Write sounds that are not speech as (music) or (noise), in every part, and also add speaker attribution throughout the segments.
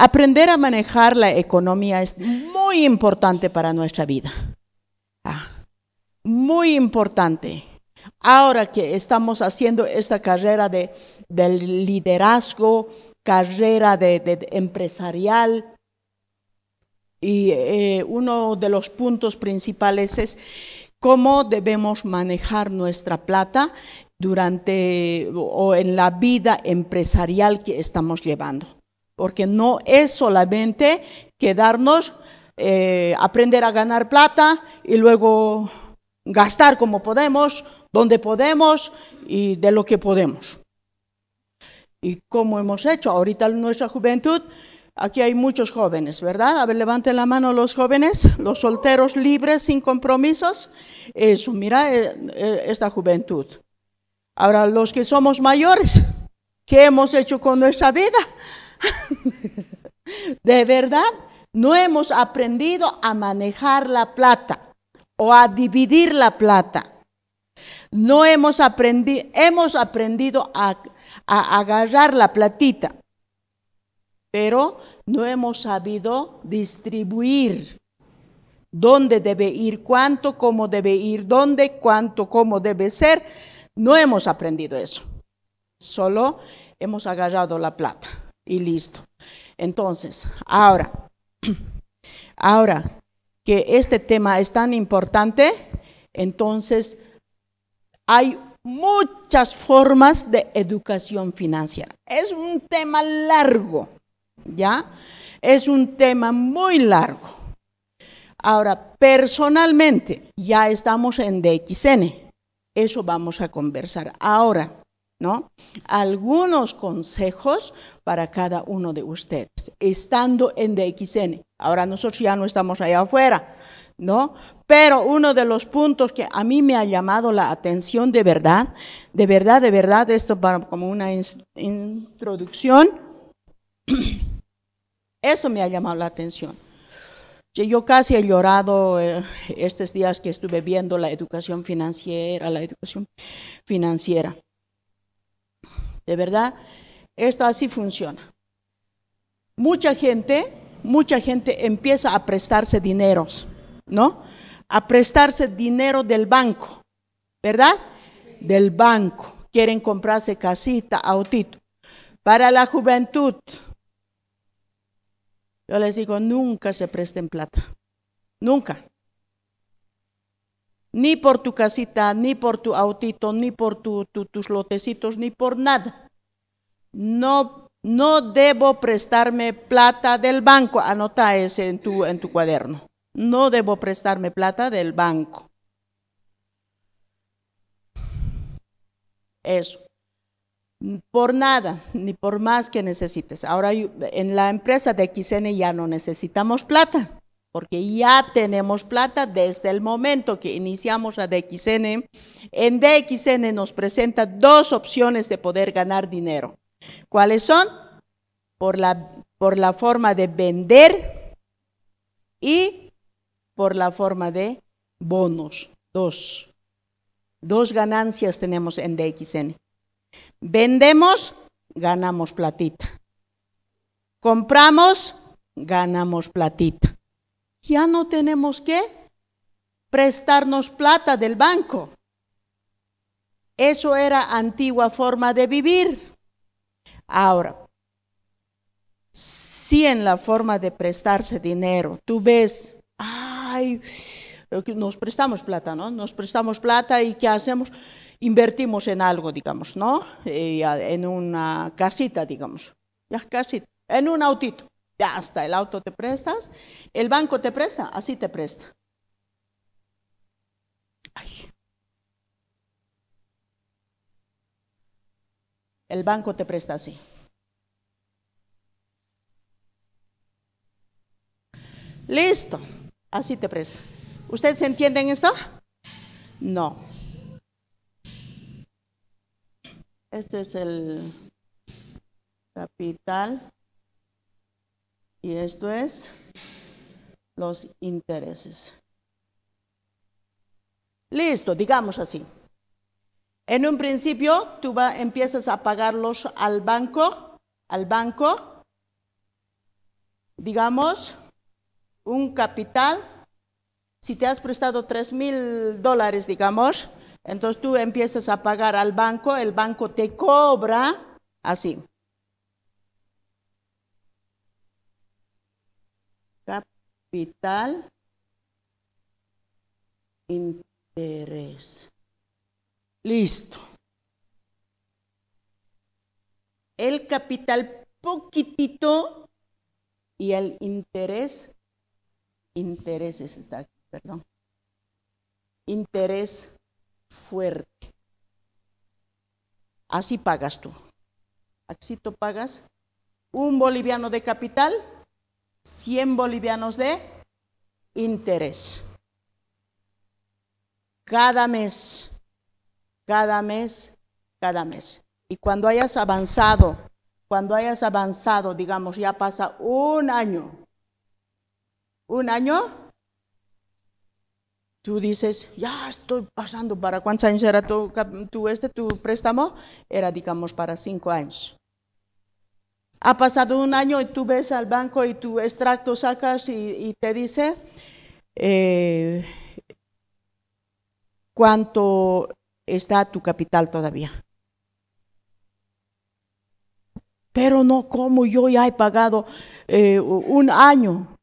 Speaker 1: Aprender a manejar la economía es muy importante para nuestra vida. Ah, muy importante. Ahora que estamos haciendo esta carrera de, del liderazgo, carrera de, empresarial, y eh, uno de los puntos principales es cómo debemos manejar nuestra plata durante o en la vida empresarial que estamos llevando porque no es solamente quedarnos, eh, aprender a ganar plata y luego gastar como podemos, donde podemos y de lo que podemos. Y como hemos hecho ahorita nuestra juventud, aquí hay muchos jóvenes, ¿verdad? A ver, levanten la mano los jóvenes, los solteros libres, sin compromisos. Eso, mira eh, eh, esta juventud. Ahora, los que somos mayores, ¿qué hemos hecho con nuestra vida? (laughs) de verdad, no hemos aprendido a manejar la plata o a dividir la plata. No hemos aprendido, hemos aprendido a, a agarrar la platita, pero no hemos sabido distribuir dónde debe ir, cuánto, cómo debe ir, dónde, cuánto, cómo debe ser. No hemos aprendido eso. Solo hemos agarrado la plata y listo. Entonces, ahora, (clears throat) ahora que este tema es tan importante, entonces hay muchas formas de educación financiera. Es un tema largo, ¿ya? Es un tema muy largo. Ahora, personalmente, ya estamos en DXN. Eso vamos a conversar ahora. ¿no? Algunos consejos para cada uno de ustedes, estando en DXN. Ahora nosotros ya no estamos allá afuera, ¿no? Pero uno de los puntos que a mí me ha llamado la atención de verdad, de verdad, de verdad, esto para, como una introducción, (clears throat) esto me ha llamado la atención. Yo casi he llorado eh, estos días que estuve viendo la educación financiera, la educación financiera. De verdad, esto así funciona. Mucha gente, mucha gente empieza a prestarse dineros, ¿no? A prestarse dinero del banco, ¿verdad? Del banco. Quieren comprarse casita, autito. Para la juventud, yo les digo, nunca se presten plata. Nunca ni por tu casita, ni por tu autito, ni por tu, tus lotecitos, ni por nada. No, no debo prestarme plata del banco. Anota ese en tu, en tu cuaderno. No debo prestarme plata del banco. Eso. Por nada, ni por más que necesites. Ahora en la empresa de XN ya no necesitamos plata porque ya tenemos plata desde el momento que iniciamos la DXN. En DXN nos presenta dos opciones de poder ganar dinero. ¿Cuáles son? Por la, por la forma de vender y por la forma de bonos. Dos. Dos ganancias tenemos en DXN. Vendemos, ganamos platita. Compramos, ganamos platita ya no tenemos que prestarnos plata del banco. Eso era antigua forma de vivir. Ahora, si en la forma de prestarse dinero, tú ves, ay, nos prestamos plata, ¿no? Nos prestamos plata y ¿qué hacemos? Invertimos en algo, digamos, ¿no? Eh, en una casita, digamos, ya casi, en un autito. Ya está, el auto te prestas, el banco te presta, así te presta. El banco te presta así. Listo, así te presta. ¿Ustedes entienden esto? No. Este es el capital y esto es los intereses. Listo, digamos así. En un principio tú empiezas a pagarlos al banco, al banco, digamos, un capital. Si te has prestado 3 mil dólares, digamos, entonces tú empiezas a pagar al banco, el banco te cobra así. Capital, interés. Listo. El capital poquitito y el interés, intereses está aquí, perdón. Interés fuerte. Así pagas tú. Así tú pagas un boliviano de capital 100 bolivianos de interés. Cada mes, cada mes, cada mes. Y cuando hayas avanzado, cuando hayas avanzado, digamos, ya pasa un año, un año, tú dices, ya estoy pasando, ¿para cuántos años era tu, tu este, tu préstamo? Era, digamos, para cinco años. Ha pasado un año y tú ves al banco y tu extracto sacas y, te dice eh, cuánto está tu capital todavía. Pero no como yo ya he pagado eh, un año,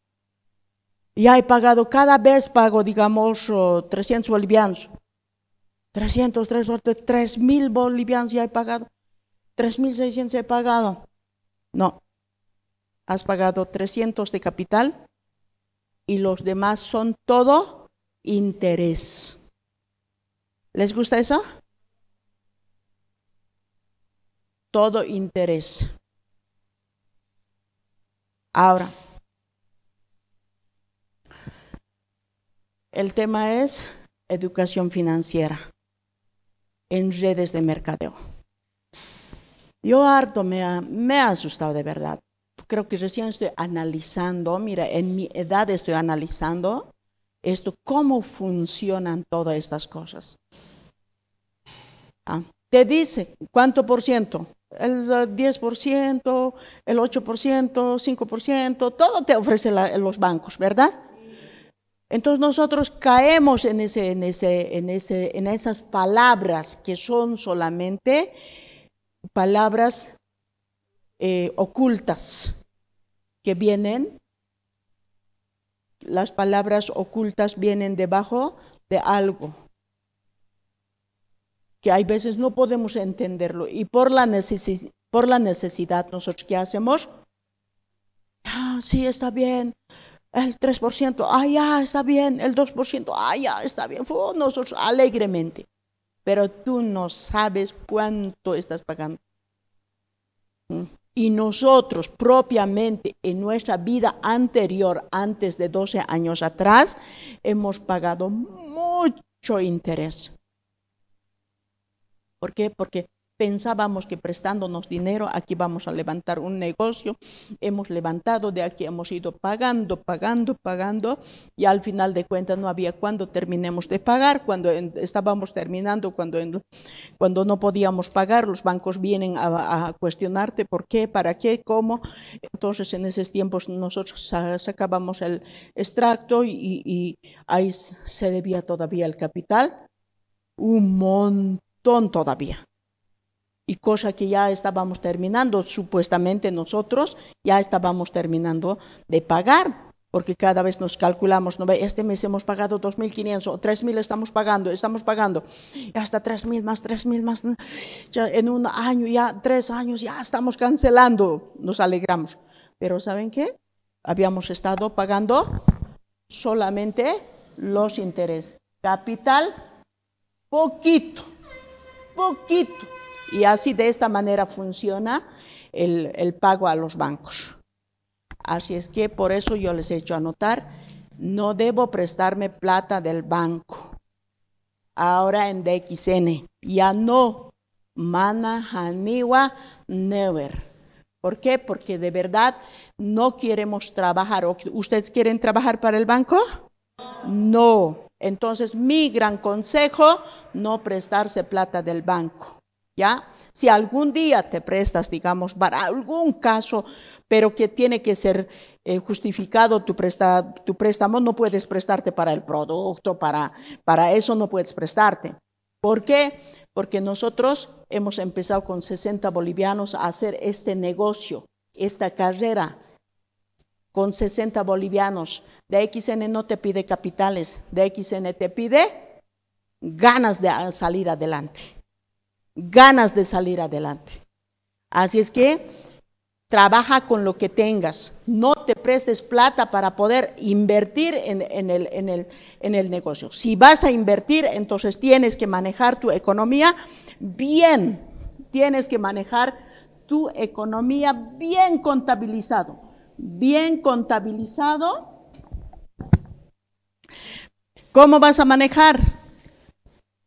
Speaker 1: ya he pagado, cada vez pago, digamos, 300 bolivianos. 300, 3, mil bolivianos ya he pagado. 3.600 he pagado. No. Has pagado 300 de capital y los demás son todo interés. ¿Les gusta eso? Todo interés. Ahora, el tema es educación financiera en redes de mercadeo. Yo harto me ha, asustado de verdad. Creo que recién estoy analizando, mira, en mi edad estoy analizando esto, cómo funcionan todas estas cosas. Ah, te dice cuánto por ciento, el 10%, el 8%, 5%, todo te ofrece los bancos, ¿verdad? Entonces nosotros caemos en, ese, en, ese, en, ese, en esas palabras que son solamente palabras eh, ocultas que vienen, las palabras ocultas vienen debajo de algo que hay veces no podemos entenderlo y por la, por la necesidad nosotros qué hacemos? Ah, sí, está bien, el 3%, ah, ya, está bien, el 2%, ah, ya, está bien, nosotros alegremente pero tú no sabes cuánto estás pagando. Y nosotros propiamente en nuestra vida anterior, antes de 12 años atrás, hemos pagado mucho interés. ¿Por qué? Porque pensábamos que prestándonos dinero aquí vamos a levantar un negocio, hemos levantado, de aquí hemos ido pagando, pagando, pagando y al final de cuentas no había cuándo terminemos de pagar, cuando estábamos terminando, cuando, cuando no podíamos pagar, los bancos vienen a, cuestionarte por qué, para qué, cómo. Entonces en esos tiempos nosotros sacábamos el extracto y ahí se debía todavía el capital, un montón todavía y cosa que ya estábamos terminando, supuestamente nosotros ya estábamos terminando de pagar, porque cada vez nos calculamos, ¿no? este mes hemos pagado 2.500 3.000 estamos pagando, estamos pagando, hasta 3.000 más, 3.000 más, ya en un año, ya tres años, ya estamos cancelando, nos alegramos. Pero ¿saben qué? Habíamos estado pagando solamente los intereses. Capital, poquito, poquito y así de esta manera funciona el, pago a los bancos. Así es que por eso yo les he hecho anotar, no debo prestarme plata del banco. Ahora en DXN, ya no, mana, never. ¿Por qué? Porque de verdad no queremos trabajar. ¿Ustedes quieren trabajar para el banco? No. Entonces, mi gran consejo, no prestarse plata del banco. ¿Ya? Si algún día te prestas, digamos, para algún caso, pero que tiene que ser eh, justificado tu, tu, préstamo, no puedes prestarte para el producto, para, para eso no puedes prestarte. ¿Por qué? Porque nosotros hemos empezado con 60 bolivianos a hacer este negocio, esta carrera, con 60 bolivianos. De XN no te pide capitales, de XN te pide ganas de salir adelante ganas de salir adelante. Así es que trabaja con lo que tengas, no te prestes plata para poder invertir en, el, en el negocio. Si vas a invertir, entonces tienes que manejar tu economía bien, tienes que manejar tu economía bien contabilizado, bien contabilizado. ¿Cómo vas a manejar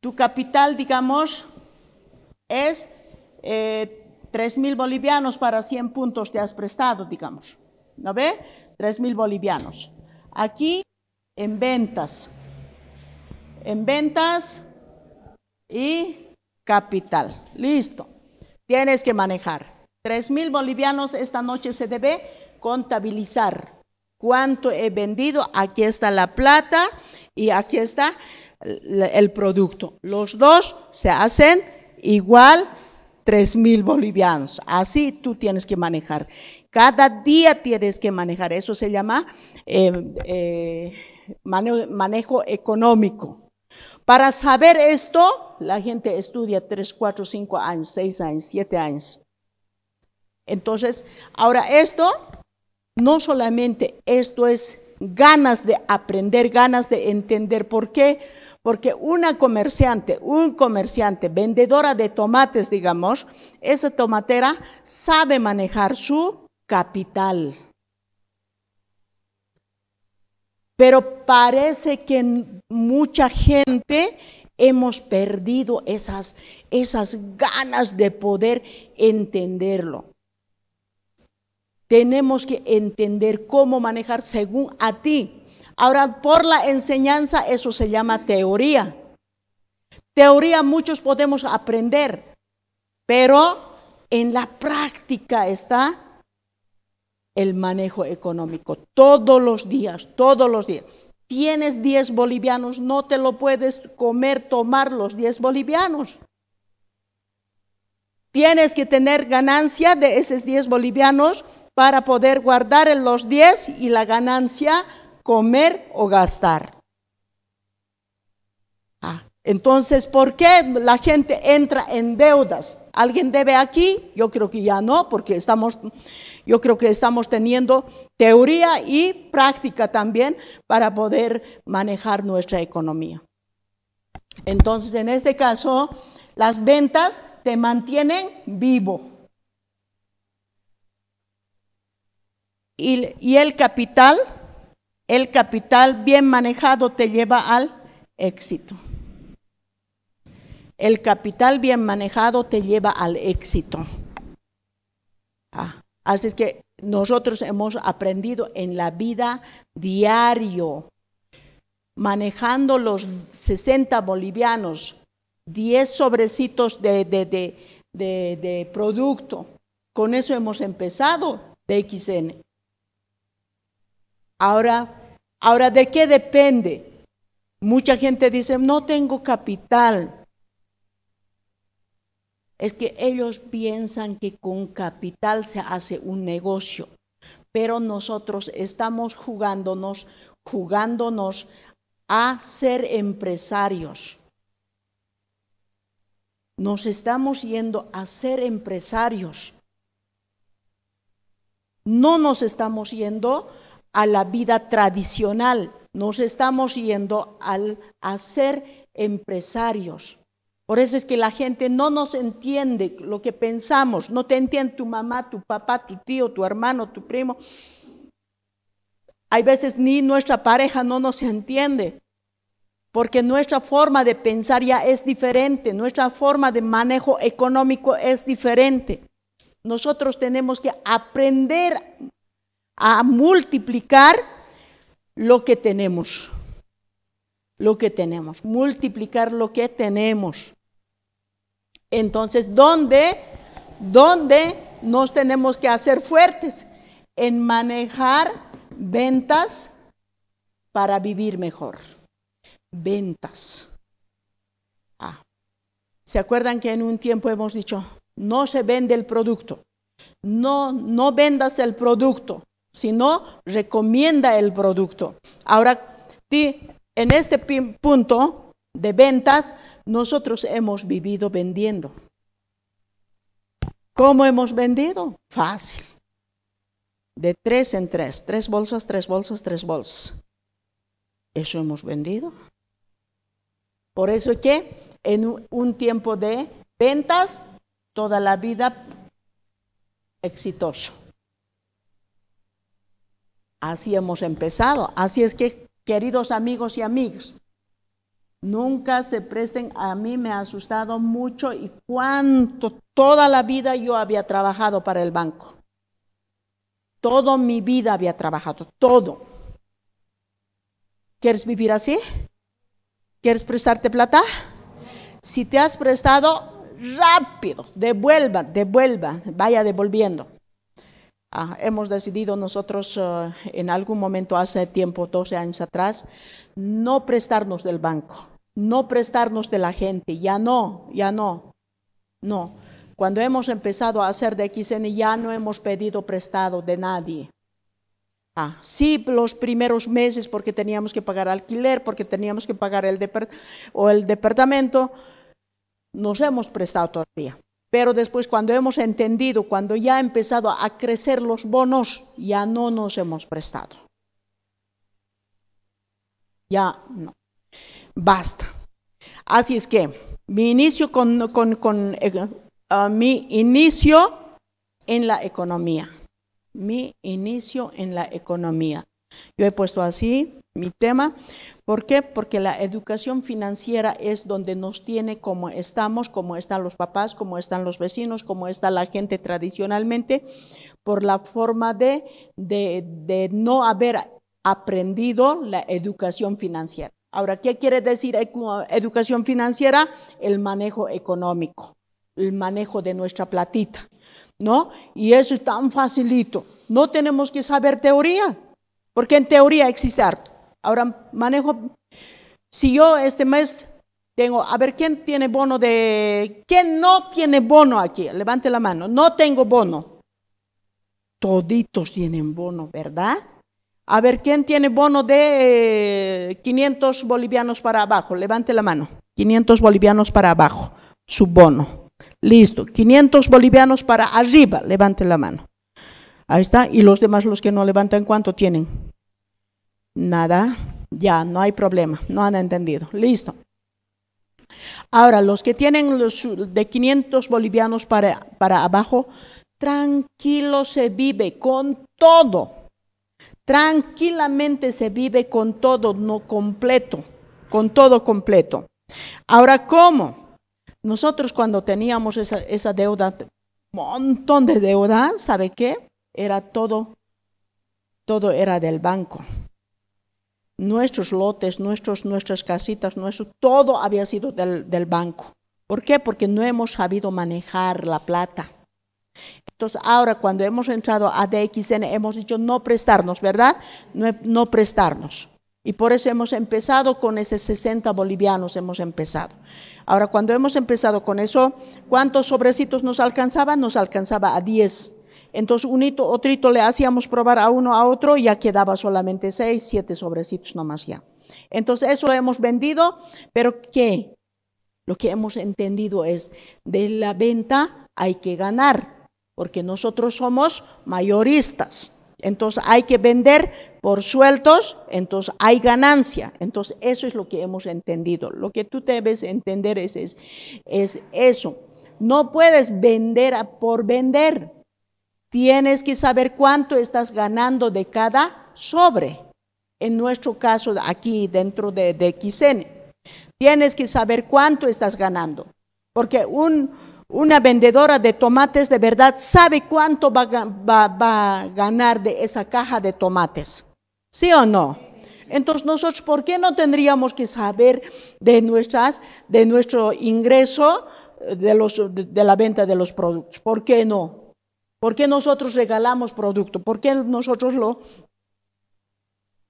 Speaker 1: tu capital, digamos, es eh, tres mil bolivianos para 100 puntos te has prestado, digamos. ¿No ve? 3.000 mil bolivianos. Aquí en ventas, en ventas y capital. Listo. Tienes que manejar. 3.000 mil bolivianos esta noche se debe contabilizar. ¿Cuánto he vendido? Aquí está la plata y aquí está el producto. Los dos se hacen igual 3.000 mil bolivianos. Así tú tienes que manejar. Cada día tienes que manejar. Eso se llama eh, eh, manejo económico. Para saber esto, la gente estudia 3, 4, 5 años, 6 años, 7 años. Entonces, ahora esto, no solamente esto es ganas de aprender, ganas de entender por qué porque una comerciante, un comerciante, vendedora de tomates, digamos, esa tomatera sabe manejar su capital. Pero parece que mucha gente hemos perdido esas, esas ganas de poder entenderlo. Tenemos que entender cómo manejar según a ti, Ahora, por la enseñanza, eso se llama teoría. Teoría muchos podemos aprender, pero en la práctica está el manejo económico. Todos los días, todos los días. Tienes 10 bolivianos, no te lo puedes comer, tomar los 10 bolivianos. Tienes que tener ganancia de esos 10 bolivianos para poder guardar los 10 y la ganancia comer o gastar. Ah, entonces, ¿por qué la gente entra en deudas? ¿Alguien debe aquí? Yo creo que ya no, porque estamos, yo creo que estamos teniendo teoría y práctica también para poder manejar nuestra economía. Entonces, en este caso, las ventas te mantienen vivo. Y, y el capital el capital bien manejado te lleva al éxito. El capital bien manejado te lleva al éxito. Ah, así es que nosotros hemos aprendido en la vida diario, manejando los 60 bolivianos, 10 sobrecitos de, de producto. Con eso hemos empezado de XN. Ahora, ahora, ¿de qué depende? Mucha gente dice, no tengo capital. Es que ellos piensan que con capital se hace un negocio, pero nosotros estamos jugándonos, jugándonos a ser empresarios. Nos estamos yendo a ser empresarios. No nos estamos yendo a la vida tradicional, nos estamos yendo al, a empresarios. Por eso es que la gente no nos entiende lo que pensamos, no te entiende tu mamá, tu papá, tu tío, tu hermano, tu primo. Hay veces ni nuestra pareja no nos entiende, porque nuestra forma de pensar ya es diferente, nuestra forma de manejo económico es diferente. Nosotros tenemos que aprender a multiplicar lo que tenemos. Lo que tenemos, multiplicar lo que tenemos. Entonces, ¿dónde, dónde nos tenemos que hacer fuertes? En manejar ventas para vivir mejor. Ventas. Ah. ¿Se acuerdan que en un tiempo hemos dicho, no se vende el producto? No, no vendas el producto, sino recomienda el producto. Ahora, en este punto de ventas, nosotros hemos vivido vendiendo. ¿Cómo hemos vendido? Fácil. De tres en tres, tres bolsas, tres bolsas, tres bolsas. Eso hemos vendido. Por eso que en un tiempo de ventas, toda la vida exitoso. Así hemos empezado. Así es que, queridos amigos y amigas, nunca se presten, a mí me ha asustado mucho y cuánto, toda la vida yo había trabajado para el banco. Toda mi vida había trabajado, todo. ¿Quieres vivir así? ¿Quieres prestarte plata? Si te has prestado, rápido, devuelva, devuelva, vaya devolviendo. Ah, hemos decidido nosotros eh, en algún momento hace tiempo, 12 años atrás, no prestarnos del banco, no prestarnos de la gente, ya no, ya no, no. Cuando hemos empezado a hacer de XN ya no hemos pedido prestado de nadie. Ah, sí, los primeros meses porque teníamos que pagar alquiler, porque teníamos que pagar o el departamento, nos hemos prestado todavía. Pero después cuando hemos entendido, cuando ya ha empezado a crecer los bonos, ya no nos hemos prestado. Ya no. Basta. Así es que mi inicio, con, eh, ah, mi inicio en la economía. Mi inicio en la economía. Yo he puesto así mi tema. ¿Por qué? Porque la educación financiera es donde nos tiene como estamos, como están los papás, como están los vecinos, como está la gente tradicionalmente, por la forma de, de, no haber aprendido la educación financiera. Ahora, ¿qué quiere decir educación financiera? El manejo económico, el manejo de nuestra platita, ¿no? Y eso es tan facilito. No tenemos que saber teoría, porque en teoría existe harto. Ahora manejo, si yo este mes tengo, a ver, ¿quién tiene bono de, quién no tiene bono aquí? Levante la mano, no tengo bono. Toditos tienen bono, ¿verdad? A ver, ¿quién tiene bono de 500 eh, bolivianos para abajo? Levante la mano. 500 bolivianos para abajo, su bono. Listo. 500 bolivianos para arriba, levante la mano. Ahí está. ¿Y los demás, los que no levantan, cuánto tienen? Nada, ya, no hay problema, no han entendido. Listo. Ahora, los que tienen los de 500 bolivianos para, para abajo, tranquilo se vive con todo. Tranquilamente se vive con todo, no completo, con todo completo. Ahora, ¿cómo? Nosotros cuando teníamos esa, esa deuda, montón de deuda, ¿sabe qué? Era todo, todo era del banco nuestros lotes, nuestros, nuestras casitas, nuestro, todo había sido del, banco. ¿Por qué? Porque no hemos sabido manejar la plata. Entonces, ahora cuando hemos entrado a DXN, hemos dicho no prestarnos, ¿verdad? No, prestarnos. Y por eso hemos empezado con ese 60 bolivianos, hemos empezado. Ahora, cuando hemos empezado con eso, ¿cuántos sobrecitos nos alcanzaban? Nos alcanzaba a 10. Entonces, un hito, otro hito le hacíamos probar a uno a otro y ya quedaba solamente seis, siete sobrecitos nomás ya. Entonces, eso lo hemos vendido, pero ¿qué? Lo que hemos entendido es, de la venta hay que ganar, porque nosotros somos mayoristas. Entonces, hay que vender por sueltos, entonces hay ganancia. Entonces, eso es lo que hemos entendido. Lo que tú debes entender es, es, es eso. No puedes vender por vender Tienes que saber cuánto estás ganando de cada sobre. En nuestro caso, aquí dentro de, de XN, tienes que saber cuánto estás ganando. Porque una vendedora de tomates de verdad sabe cuánto va, va, a ganar de esa caja de tomates. ¿Sí o no? Entonces nosotros, ¿por qué no tendríamos que saber de, nuestras, de nuestro ingreso eh, de, los, de la venta de los productos? ¿Por qué no? ¿Por qué nosotros regalamos producto? ¿Por qué nosotros lo,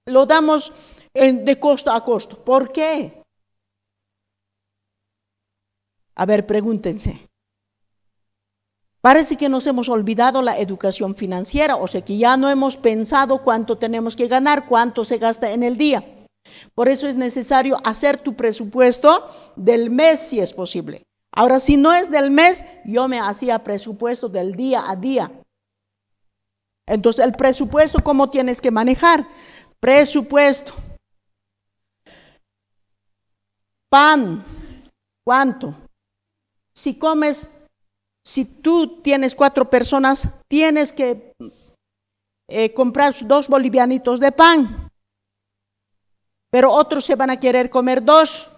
Speaker 1: lo damos de costo a costo? ¿Por qué? A ver, pregúntense. Parece que nos hemos olvidado la educación financiera, o sea que ya no hemos pensado cuánto tenemos que ganar, cuánto se gasta en el día. Por eso es necesario hacer tu presupuesto del mes si es posible. Ahora, si no es del mes, yo me hacía presupuesto del día a día. Entonces, el presupuesto, ¿cómo tienes que manejar? Presupuesto. Pan, ¿cuánto? Si comes, si tú tienes cuatro personas, tienes que eh, comprar dos bolivianitos de pan, pero otros se van a querer comer dos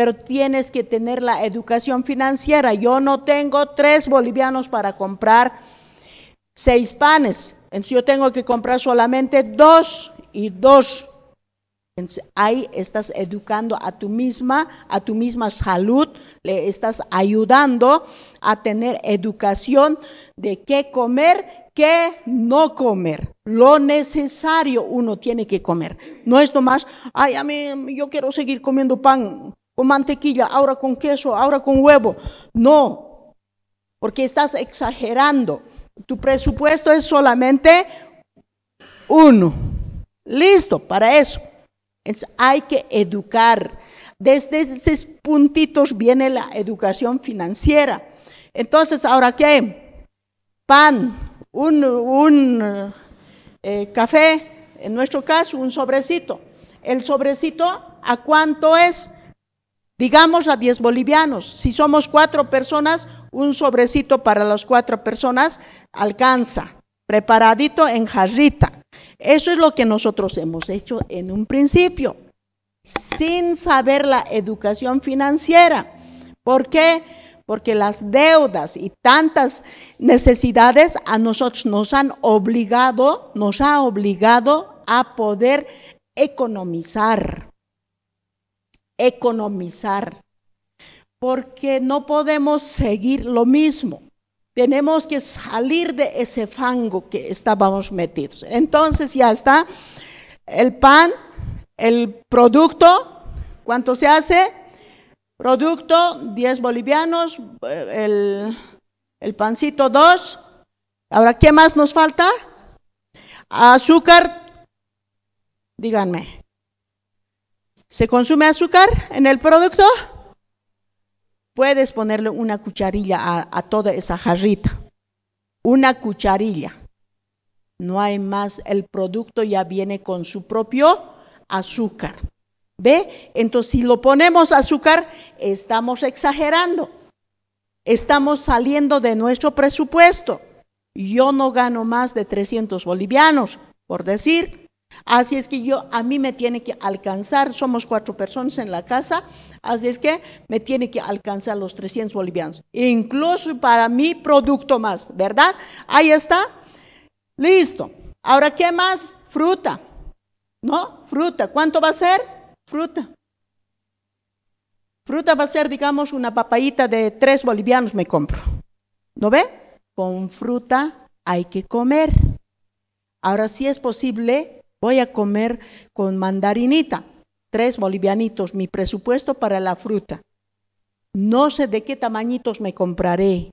Speaker 1: pero tienes que tener la educación financiera. Yo no tengo tres bolivianos para comprar seis panes, entonces yo tengo que comprar solamente dos y dos. ahí estás educando a tu misma, a tu misma salud, le estás ayudando a tener educación de qué comer, qué no comer. Lo necesario uno tiene que comer. No es nomás, ay, yo quiero seguir comiendo pan con mantequilla, ahora con queso, ahora con huevo. No, porque estás exagerando. Tu presupuesto es solamente uno. Listo, para eso. hay que educar. Desde esos puntitos viene la educación financiera. Entonces, ¿ahora qué? Pan, un, eh, café, en nuestro caso, un sobrecito. El sobrecito, ¿a cuánto es? digamos a 10 bolivianos. Si somos cuatro personas, un sobrecito para las cuatro personas alcanza, preparadito en jarrita. Eso es lo que nosotros hemos hecho en un principio, sin saber la educación financiera. ¿Por qué? Porque las deudas y tantas necesidades a nosotros nos han obligado, nos ha obligado a poder economizar economizar, porque no podemos seguir lo mismo. Tenemos que salir de ese fango que estábamos metidos. Entonces ya está el pan, el producto, ¿cuánto se hace? Producto 10 bolivianos, el, pancito 2. Ahora, ¿qué más nos falta? Azúcar, díganme. ¿Se consume azúcar en el producto? Puedes ponerle una cucharilla a, toda esa jarrita. Una cucharilla. No hay más, el producto ya viene con su propio azúcar. ¿Ve? Entonces, si lo ponemos azúcar, estamos exagerando. Estamos saliendo de nuestro presupuesto. Yo no gano más de 300 bolivianos, por decir. Así es que yo, a mí me tiene que alcanzar, somos cuatro personas en la casa, así es que me tiene que alcanzar los 300 bolivianos, incluso para mi producto más, ¿verdad? Ahí está, listo. Ahora, ¿qué más? Fruta, ¿no? Fruta, ¿cuánto va a ser? Fruta. Fruta va a ser, digamos, una papayita de tres bolivianos me compro, ¿no ve? Con fruta hay que comer. Ahora, sí es posible, Voy a comer con mandarinita, tres bolivianitos, mi presupuesto para la fruta. No sé de qué tamañitos me compraré.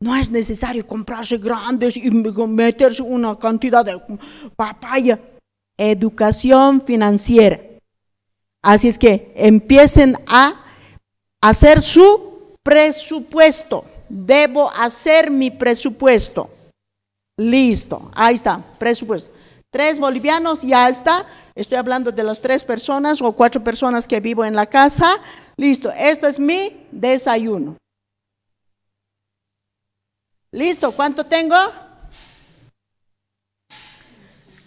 Speaker 1: No es necesario comprarse grandes y meterse una cantidad de papaya. Educación financiera. Así es que empiecen a hacer su presupuesto. Debo hacer mi presupuesto. Listo, ahí está, presupuesto. Tres bolivianos, ya está. Estoy hablando de las tres personas o cuatro personas que vivo en la casa. Listo, esto es mi desayuno. Listo, ¿cuánto tengo?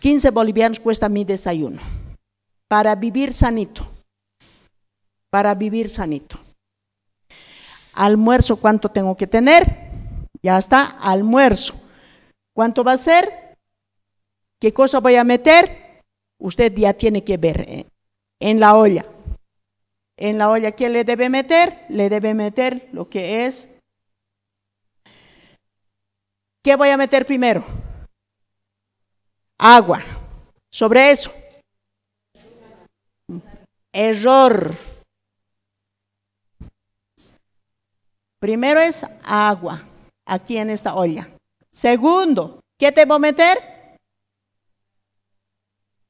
Speaker 1: 15 bolivianos cuesta mi desayuno. Para vivir sanito. Para vivir sanito. Almuerzo, ¿cuánto tengo que tener? Ya está, almuerzo. ¿Cuánto va a ser? ¿Qué cosa voy a meter? Usted ya tiene que ver en la olla. En la olla, ¿qué le debe meter? Le debe meter lo que es. ¿Qué voy a meter primero? Agua. Sobre eso. Error. Primero es agua, aquí en esta olla. Segundo, ¿qué debo meter?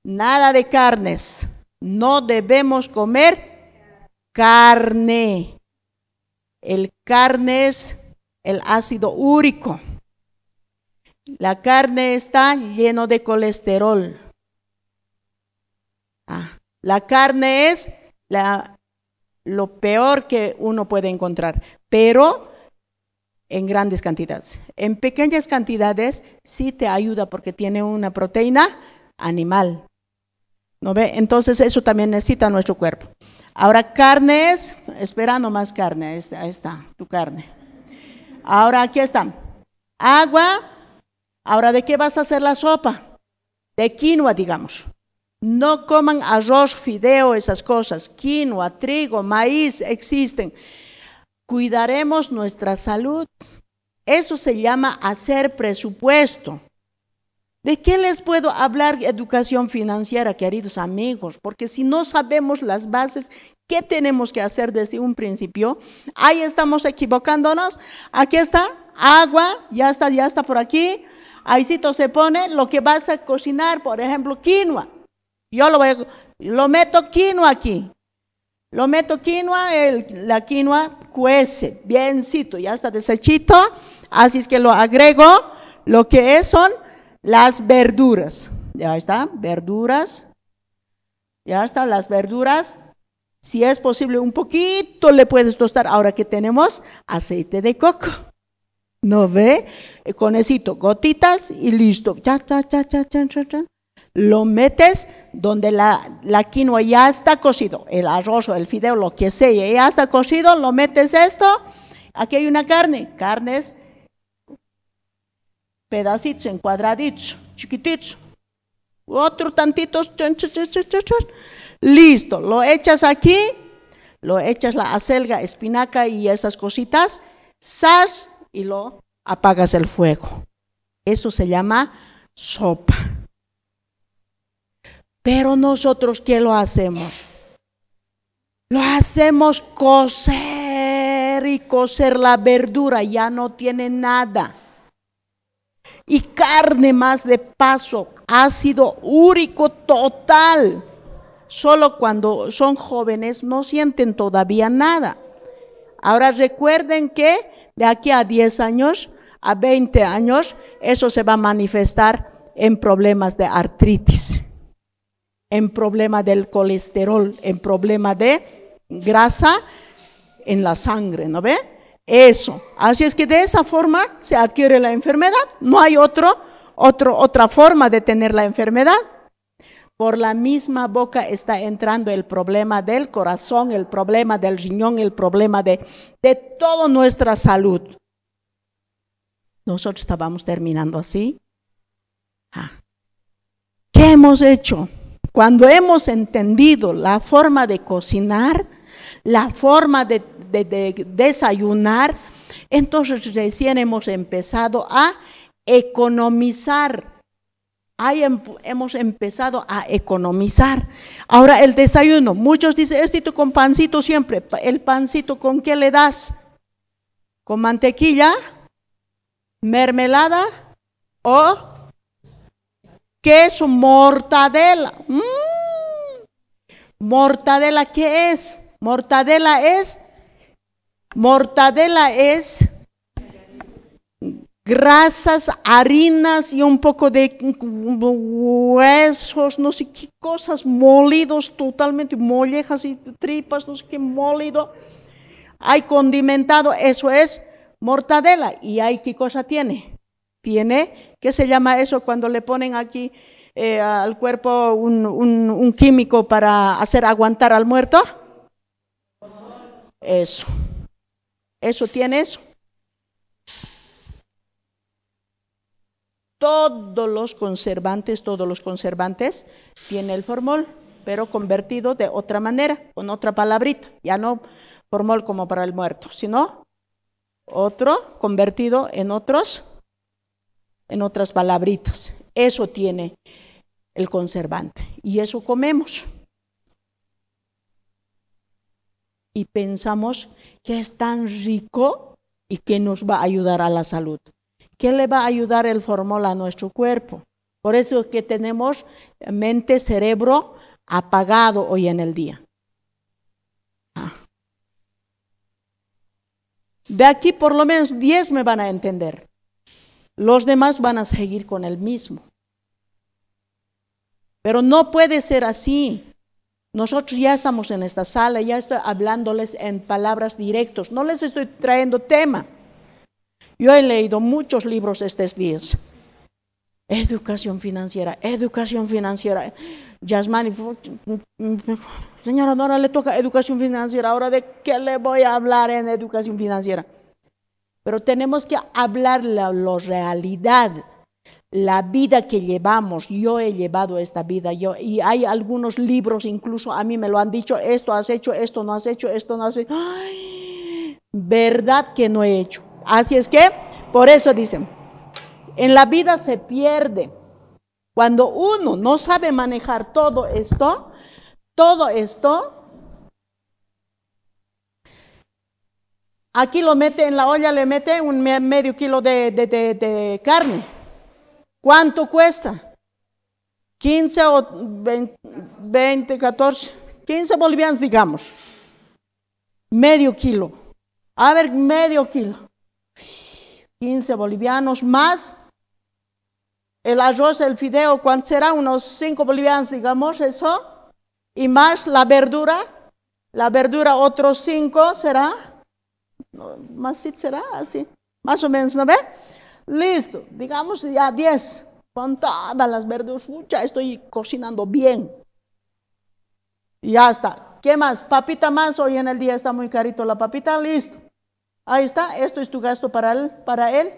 Speaker 1: nada de carnes. No debemos comer carne. El carne es el ácido úrico. La carne está lleno de colesterol. Ah, la carne es lo peor que uno puede encontrar, pero en grandes cantidades. En pequeñas cantidades sí te ayuda porque tiene una proteína animal, ¿No ve? Entonces eso también necesita nuestro cuerpo. Ahora carnes, esperando más carne, ahí está, tu carne. Ahora aquí están agua. Ahora, ¿de qué vas a hacer la sopa? De quinoa, digamos. No coman arroz, fideo, esas cosas. Quinoa, trigo, maíz existen. Cuidaremos nuestra salud. Eso se llama hacer presupuesto. ¿De qué les puedo hablar educación financiera, queridos amigos? Porque si no sabemos las bases, ¿qué tenemos que hacer desde un principio? Ahí estamos equivocándonos. Aquí está, agua, ya está, ya está por aquí. ahí se pone lo que vas a cocinar, por ejemplo, quinoa. Yo lo meto quinoa aquí. Lo meto quinoa, la quinoa cuece, biencito, ya está desechito. Así es que lo agrego, lo que es son las verduras. Ya está, verduras. Ya está, las verduras. Si es posible, un poquito le puedes tostar. Ahora que tenemos aceite de coco. ¿No ve? Eh, Conecito, gotitas y listo. Ya, Lo metes donde la, la quinoa ya está cocido, el arroz el fideo, lo que sea, ya está cocido, lo metes esto. Aquí hay una carne, carnes pedacitos, en cuadraditos, chiquititos. Otro tantitos, listo, lo echas aquí, lo echas la acelga, espinaca y esas cositas, sas y lo apagas el fuego. Eso se llama sopa. Pero nosotros, ¿qué lo hacemos? Lo hacemos cocer y cocer la verdura, ya no tiene nada y carne más de paso, ácido úrico total. Solo cuando son jóvenes no sienten todavía nada. Ahora recuerden que de aquí a 10 años, a 20 años, eso se va a manifestar en problemas de artritis, en problema del colesterol, en problema de grasa en la sangre, ¿no ve? Eso. Así es que de esa forma se adquiere la enfermedad. No hay otra forma de tener la enfermedad. Por la misma boca está entrando el problema del corazón, el problema del riñón, el problema de, toda nuestra salud. Nosotros estábamos terminando así. Ah. ¿Qué hemos hecho? Cuando hemos entendido la forma de cocinar, la forma de, desayunar, entonces recién hemos empezado a economizar. Em, hemos empezado a economizar. Ahora el desayuno, muchos dicen, este con pancito siempre, el pancito con qué le das? ¿Con mantequilla? ¿Mermelada? ¿O queso mortadela? Mm. ¿Mortadela qué es? Mortadela es, mortadela es grasas, harinas y un poco de huesos, no sé qué cosas, molidos totalmente, mollejas y tripas, no sé qué molido. Hay condimentado, eso es mortadela. ¿Y hay qué cosa tiene? Tiene, ¿qué se llama eso cuando le ponen aquí eh, al cuerpo un químico para hacer aguantar al muerto? Eso. Eso tiene eso. Todos los conservantes, todos los conservantes tiene el formol, pero convertido de otra manera, con otra palabrita. Ya no formol como para el muerto, sino otro convertido en otros, en otras palabritas. Eso tiene el conservante y eso comemos. y pensamos que es tan rico y que nos va a ayudar a la salud. ¿Qué le va a ayudar el formol a nuestro cuerpo? Por eso es que tenemos mente, cerebro apagado hoy en el día. Ah. De aquí por lo menos 10 me van a entender. Los demás van a seguir con el mismo. Pero no puede ser así. Nosotros ya estamos en esta sala, ya estoy hablándoles en palabras directas, no les estoy trayendo tema. Yo he leído muchos libros estos días. Educación financiera, educación financiera. Yasmani, señora Nora, le toca educación financiera. Ahora, ¿de qué le voy a hablar en educación financiera? Pero tenemos que hablar la, la realidad la vida que llevamos, yo he llevado esta vida, yo, y hay algunos libros, incluso a mí me lo han dicho, esto has hecho, esto no has hecho, esto no has hecho. verdad que no he hecho. Así es que, por eso dicen, en la vida se pierde. Cuando uno no sabe manejar todo esto, todo esto, aquí lo mete en la olla, le mete un medio kilo de carne ¿Cuánto cuesta? 15 o 20, 14, 15 bolivianos, digamos. Medio kilo. A ver, medio kilo. 15 bolivianos más el arroz, el fideo, ¿cuánto será? Unos 5 bolivianos, digamos, eso. Y más la verdura. La verdura, otros 5 será. Más será así. Más o menos, ¿no ve? Listo, digamos ya 10, con todas las verduras, mucha, estoy cocinando bien. Y ya está. ¿Qué más? Papita más, hoy en el día está muy carito la papita, listo. Ahí está, esto es tu gasto para para el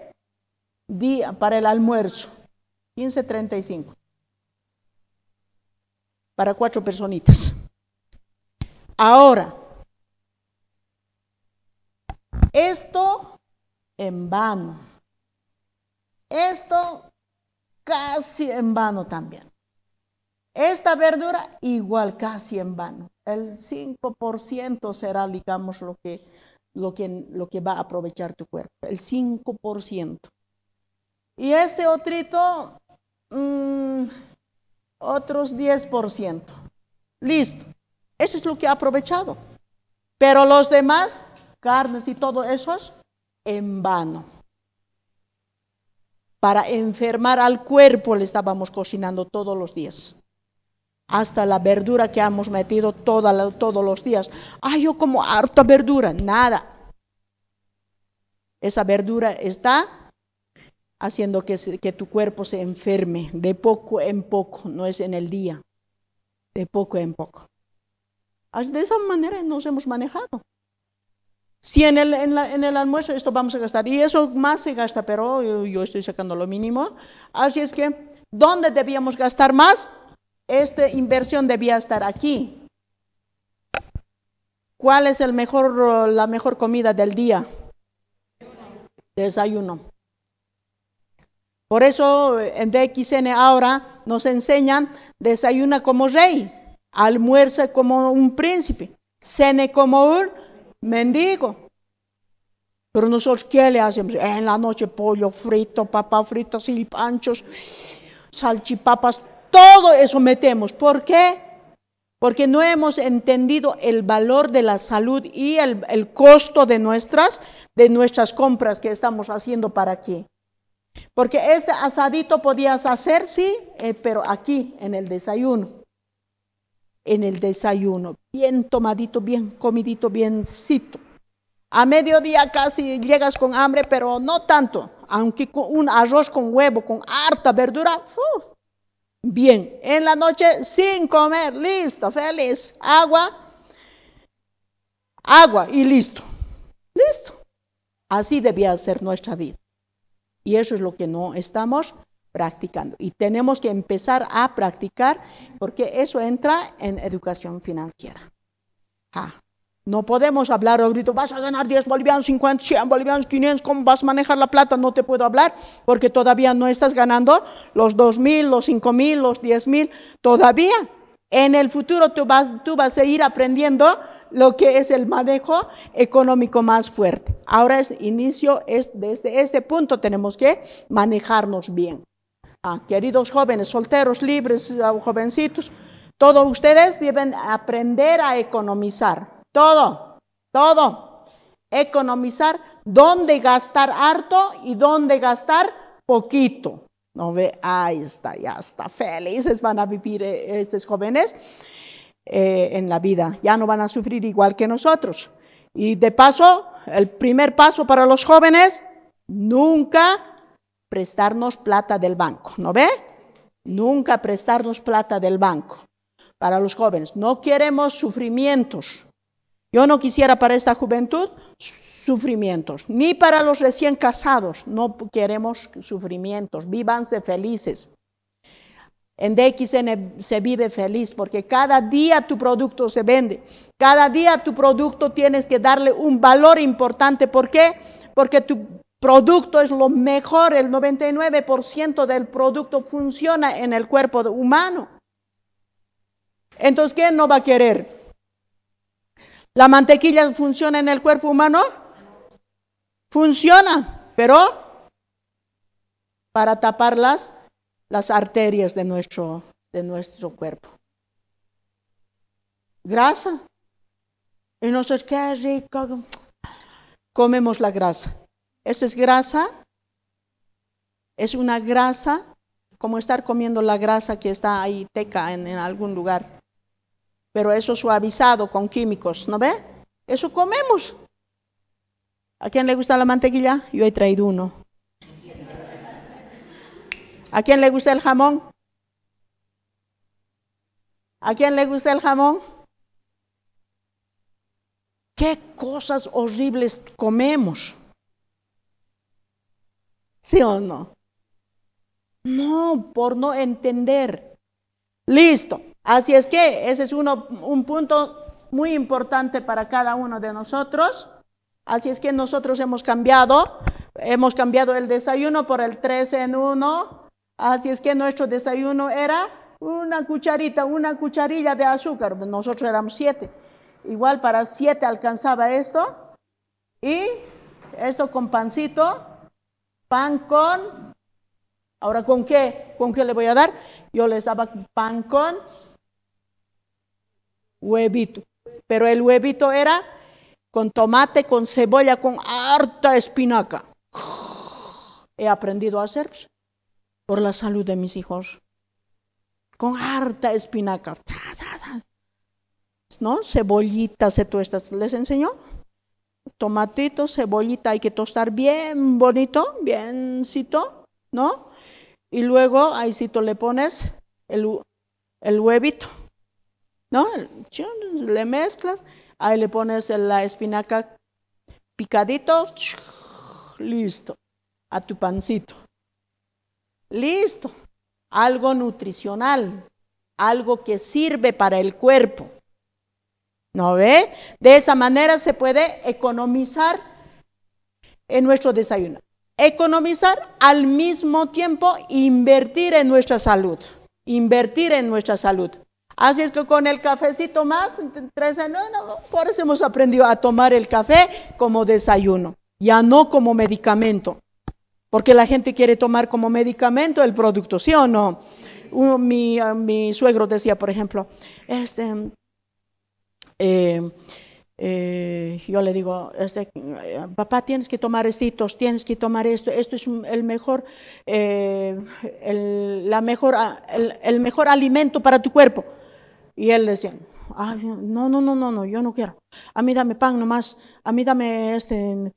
Speaker 1: día, para el almuerzo. 15.35. Para cuatro personitas. Ahora, esto en vano esto casi en vano también. Esta verdura igual casi en vano. El 5% será, digamos, lo que, lo, que, lo que va a aprovechar tu cuerpo. El 5%. Y este otrito, mm, otros 10%. Listo. Eso es lo que ha aprovechado. Pero los demás, carnes y todo eso, en vano para enfermar al cuerpo le estábamos cocinando todos los días. Hasta la verdura que hemos metido todos los días. Ay, ah, yo como harta verdura, nada. Esa verdura está haciendo que, que tu cuerpo se enferme de poco en poco, no es en el día, de poco en poco. De esa manera nos hemos manejado. Si en el, en, almuerzo esto vamos a gastar, y eso más se gasta, pero yo, estoy sacando lo mínimo. Así es que, ¿dónde debíamos gastar más? Esta inversión debía estar aquí. ¿Cuál es la mejor comida del día? Desayuno. Por eso en DXN ahora nos enseñan desayuna como rey, almuerza como un príncipe, cene como un mendigo. Pero nosotros, ¿qué le hacemos? En la noche pollo frito, papa frito, silpanchos, salchipapas, todo eso metemos. ¿Por qué? Porque no hemos entendido el valor de la salud y el, costo de nuestras, de nuestras compras que estamos haciendo para aquí. Porque este asadito podías hacer, sí, eh, pero aquí, en el desayuno en el desayuno, bien tomadito, bien comidito, biencito. A mediodía casi llegas con hambre, pero no tanto, aunque con un arroz con huevo, con harta verdura, bien. En la noche sin comer, listo, feliz, agua, agua y listo, listo. Así debía ser nuestra vida. Y eso es lo que no estamos practicando. Y tenemos que empezar a practicar porque eso entra en educación financiera. Ah, no podemos hablar grito, vas a ganar 10 bolivianos, 50, 100 bolivianos, 500, ¿cómo vas a manejar la plata? No te puedo hablar porque todavía no estás ganando los 2.000, los 5.000, mil, los 10.000, Todavía en el futuro tú vas, tú vas a ir aprendiendo lo que es el manejo económico más fuerte. Ahora es inicio, es desde este punto tenemos que manejarnos bien. Ah, queridos jóvenes, solteros, libres, ah, jovencitos, todos ustedes deben aprender a economizar. Todo, todo. Economizar dónde gastar harto y dónde gastar poquito. No ahí está, ya está. Felices van a vivir eh, esos estos jóvenes eh, en la vida. Ya no van a sufrir igual que nosotros. Y de paso, el primer paso para los jóvenes, nunca prestarnos plata del banco, ¿no ve? Nunca prestarnos plata del banco para los jóvenes. No queremos sufrimientos. Yo no quisiera para esta juventud sufrimientos, ni para los recién casados, no queremos sufrimientos, vívanse felices. En DXN se vive feliz porque cada día tu producto se vende, cada día tu producto tienes que darle un valor importante. ¿Por qué? Porque tu producto es lo mejor, el 99% del producto funciona en el cuerpo humano. Entonces, ¿quién no va a querer? ¿La mantequilla funciona en el cuerpo humano? Funciona, pero para tapar las, arterias de nuestro, de nuestro cuerpo. Grasa. Y nosotros, qué rico, comemos la grasa. Esa es grasa. Es una grasa, como estar comiendo la grasa que está ahí teca en, en algún lugar. Pero eso suavizado con químicos, ¿no ve? Eso comemos. ¿A quién le gusta la mantequilla? Yo he traído uno. ¿A quién le gusta el jamón? ¿A quién le gusta el jamón? ¿Qué cosas horribles comemos? ¿Sí o no? No, por no entender. Listo. Así es que ese es uno, un punto muy importante para cada uno de nosotros. Así es que nosotros hemos cambiado, hemos cambiado el desayuno por el 3 en 1. Así es que nuestro desayuno era una cucharita, una cucharilla de azúcar. Nosotros éramos siete. Igual para siete alcanzaba esto. Y esto con pancito Pan con. Ahora, ¿con qué? ¿Con qué le voy a dar? Yo les daba pan con huevito. Pero el huevito era con tomate, con cebolla, con harta espinaca. He aprendido a hacer por la salud de mis hijos. Con harta espinaca. ¿No? Cebollitas se tuestas. ¿Les enseñó? tomatito, cebollita, hay que tostar bien bonito, biencito, ¿no? Y luego ahí le pones el, el huevito, ¿no? Le mezclas, ahí le pones la espinaca picadito, listo, a tu pancito. Listo, algo nutricional, algo que sirve para el cuerpo. ¿No ve? De esa manera se puede economizar en nuestro desayuno. Economizar al mismo tiempo invertir en nuestra salud. Invertir en nuestra salud. Así es que con el cafecito más, tres años, no, por eso hemos aprendido a tomar el café como desayuno, ya no como medicamento. Porque la gente quiere tomar como medicamento el producto, ¿sí o no? mi, mi, suegro decía, por ejemplo, este, eh, eh, yo le digo, eh, papá, tienes que tomar recitos, tienes que tomar esto, esto es el mejor, el, la mejor ah, el, mejor alimento para tu cuerpo. Y él decía, no, no, no, no, no, yo no quiero. A mí dame pan nomás, a mí dame este,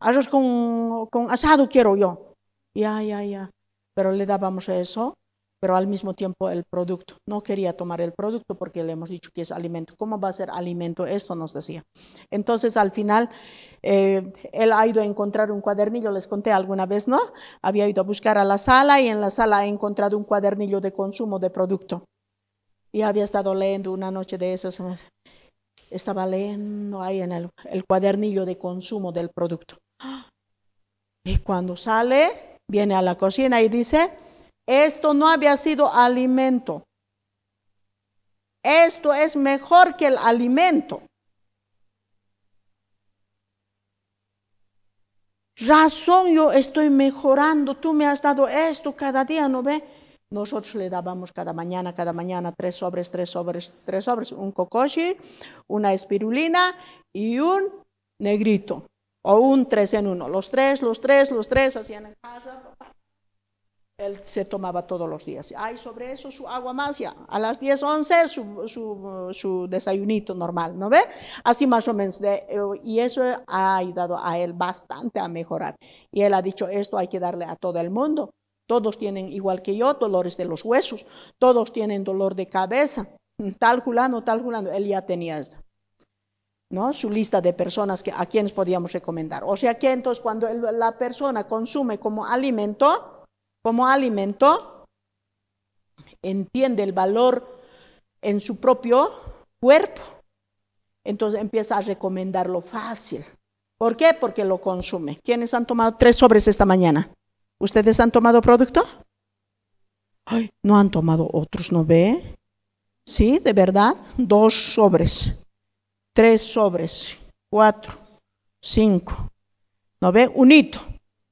Speaker 1: arroz con, con asado quiero yo. Ya, ya, ya. Pero le dábamos eso pero al mismo tiempo el producto. No quería tomar el producto porque le hemos dicho que es alimento. ¿Cómo va a ser alimento esto? Nos decía. Entonces, al final, eh, él ha ido a encontrar un cuadernillo, les conté alguna vez, ¿no? Había ido a buscar a la sala y en la sala ha encontrado un cuadernillo de consumo de producto. Y había estado leyendo una noche de esos. Ah, estaba leyendo ahí en el cuadernillo de consumo del producto. Y cuando sale, viene a la cocina y dice, esto no había sido alimento. Esto es mejor que el alimento. Razón yo estoy mejorando. Tú me has dado esto cada día, ¿no ve? Nosotros le dábamos cada mañana, cada mañana tres sobres, tres sobres, tres sobres, un cocoshi, una espirulina y un negrito, o un tres en uno. Los tres, los tres, los tres hacían el casa él se tomaba todos los días. Hay sobre eso su agua más A las 10, 11 su, desayunito normal, ¿no ve? Así más o menos. y eso ha ayudado a él bastante a mejorar. Y él ha dicho, esto hay que darle a todo el mundo. Todos tienen, igual que yo, dolores de los huesos. Todos tienen dolor de cabeza. Tal fulano, tal fulano. Él ya tenía esta ¿no? su lista de personas que, a quienes podíamos recomendar. O sea que entonces cuando la persona consume como alimento, como alimento, entiende el valor en su propio cuerpo. Entonces empieza a recomendarlo fácil. ¿Por qué? Porque lo consume. ¿Quiénes han tomado tres sobres esta mañana? ¿Ustedes han tomado producto? Ay, no han tomado otros, ¿no ve? Sí, de verdad. Dos sobres, tres sobres, cuatro, cinco, ¿no ve? Un hito,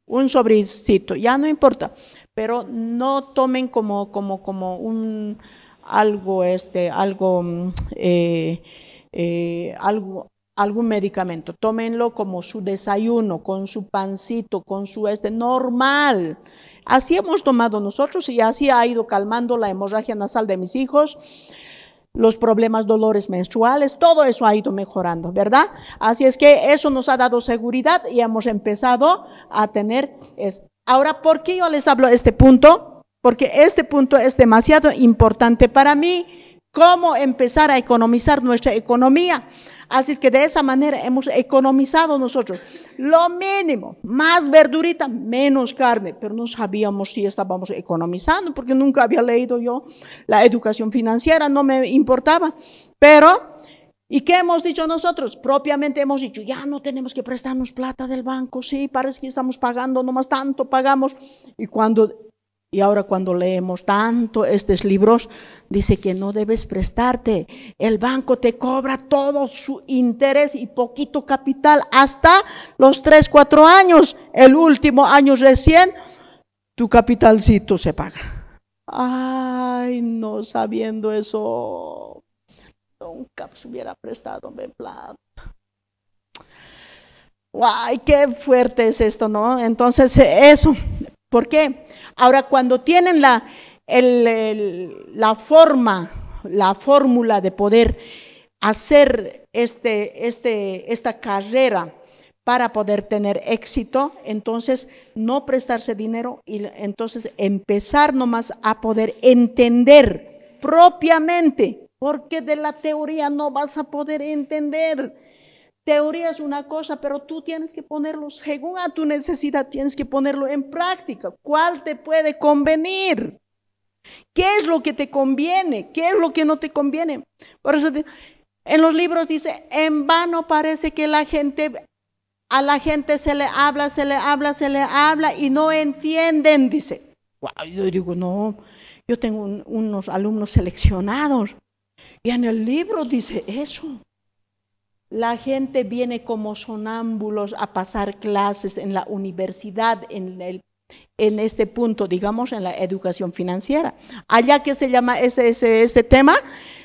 Speaker 1: un sobrecito, ya no importa pero no tomen como, como, como un algo, este, algo, mm, eh, eh, algo, algún medicamento. Tómenlo como su desayuno, con su pancito, con su este, normal. Así hemos tomado nosotros y así ha ido calmando la hemorragia nasal de mis hijos, los problemas, dolores menstruales, todo eso ha ido mejorando, ¿verdad? Así es que eso nos ha dado seguridad y hemos empezado a tener Ahora, ¿por qué yo les hablo de este punto? Porque este punto es demasiado importante para mí. ¿Cómo empezar a economizar nuestra economía? Así es que de esa manera hemos economizado nosotros. Lo mínimo, más verdurita, menos carne. Pero no sabíamos si estábamos economizando, porque nunca había leído yo la educación financiera, no me importaba. Pero ¿Y qué hemos dicho nosotros? Propiamente hemos dicho, ya no tenemos que prestarnos plata del banco, sí, parece que estamos pagando, nomás tanto pagamos. Y, cuando, y ahora cuando leemos tanto estos libros, dice que no debes prestarte. El banco te cobra todo su interés y poquito capital hasta los 3, 4 años. El último año recién, tu capitalcito se paga. Ay, no sabiendo eso nunca se hubiera prestado un plan. ¡Qué fuerte es esto, ¿no? Entonces, eh, eso. ¿Por qué? Ahora, cuando tienen la, la forma, la fórmula de poder hacer este, este, esta carrera para poder tener éxito, entonces no prestarse dinero y entonces empezar nomás a poder entender propiamente porque de la teoría no vas a poder entender. Teoría es una cosa, pero tú tienes que ponerlo según a tu necesidad, tienes que ponerlo en práctica. ¿Cuál te puede convenir? ¿Qué es lo que te conviene? ¿Qué es lo que no te conviene? Por eso en los libros dice, en vano parece que la gente, a la gente se le habla, se le habla, se le habla y no entienden, dice. yo digo, no, yo tengo unos alumnos seleccionados y en el libro dice eso. La gente viene como sonámbulos a pasar clases en la universidad, en, el, en este punto, digamos, en la educación financiera. Allá que se llama ese, ese, tema,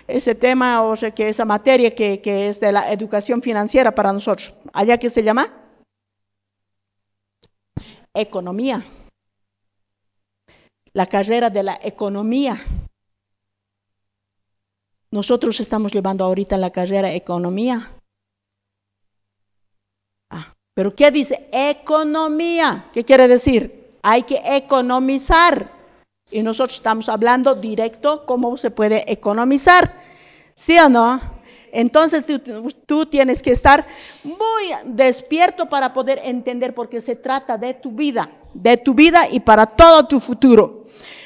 Speaker 1: ese tema, o sea, que esa materia que, que es de la educación financiera para nosotros. Allá que se llama economía. La carrera de la economía nosotros estamos llevando ahorita en la carrera economía. Ah, pero ¿qué dice? Economía. ¿Qué quiere decir? Hay que economizar. Y nosotros estamos hablando directo cómo se puede economizar. ¿Sí o no? Entonces tú, tú, tienes que estar muy despierto para poder entender porque se trata de tu vida, de tu vida y para todo tu futuro.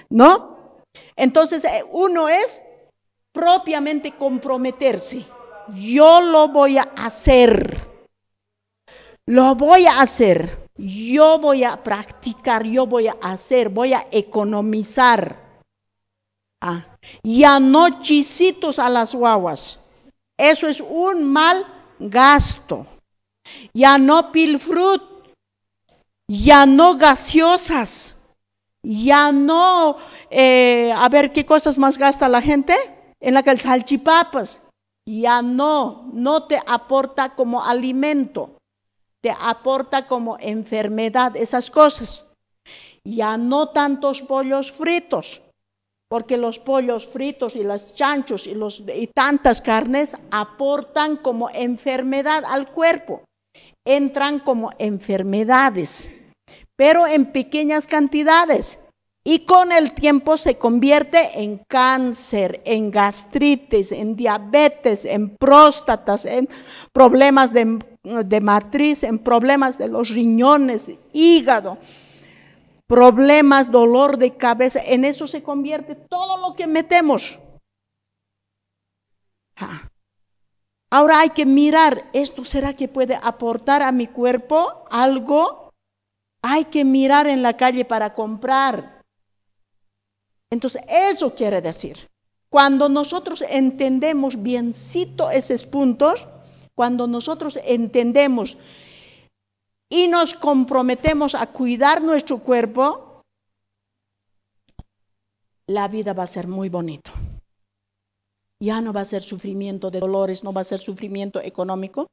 Speaker 1: ¿No? Entonces eh, uno es propiamente comprometerse. Yo lo voy a hacer. Lo voy a hacer. Yo voy a practicar, yo voy a hacer, voy a economizar. Ah, ya no chisitos a las guaguas. Eso es un mal gasto. Ya no pilfrut, ya no gaseosas, ya no, eh, a ver qué cosas más gasta la gente en la calzalchipapas. Ya no, no te aporta como alimento, te aporta como enfermedad esas cosas. Ya no tantos pollos fritos, porque los pollos fritos y las chanchos y, y tantas carnes aportan como enfermedad al cuerpo, entran como enfermedades, pero en pequeñas cantidades y con el tiempo se convierte en cáncer, en gastritis, en diabetes, en próstatas, en problemas de, matriz, en problemas de los riñones, hígado, problemas, dolor de cabeza. En eso se convierte todo lo que metemos. Ah. Ahora hay que mirar, ¿esto será que puede aportar a mi cuerpo algo? Hay que mirar en la calle para comprar. Entonces, eso quiere decir, cuando nosotros entendemos biencito esos puntos, cuando nosotros entendemos y nos comprometemos a cuidar nuestro cuerpo, la vida va a ser muy bonito. Ya no va a ser sufrimiento de dolores, no va a ser sufrimiento económico,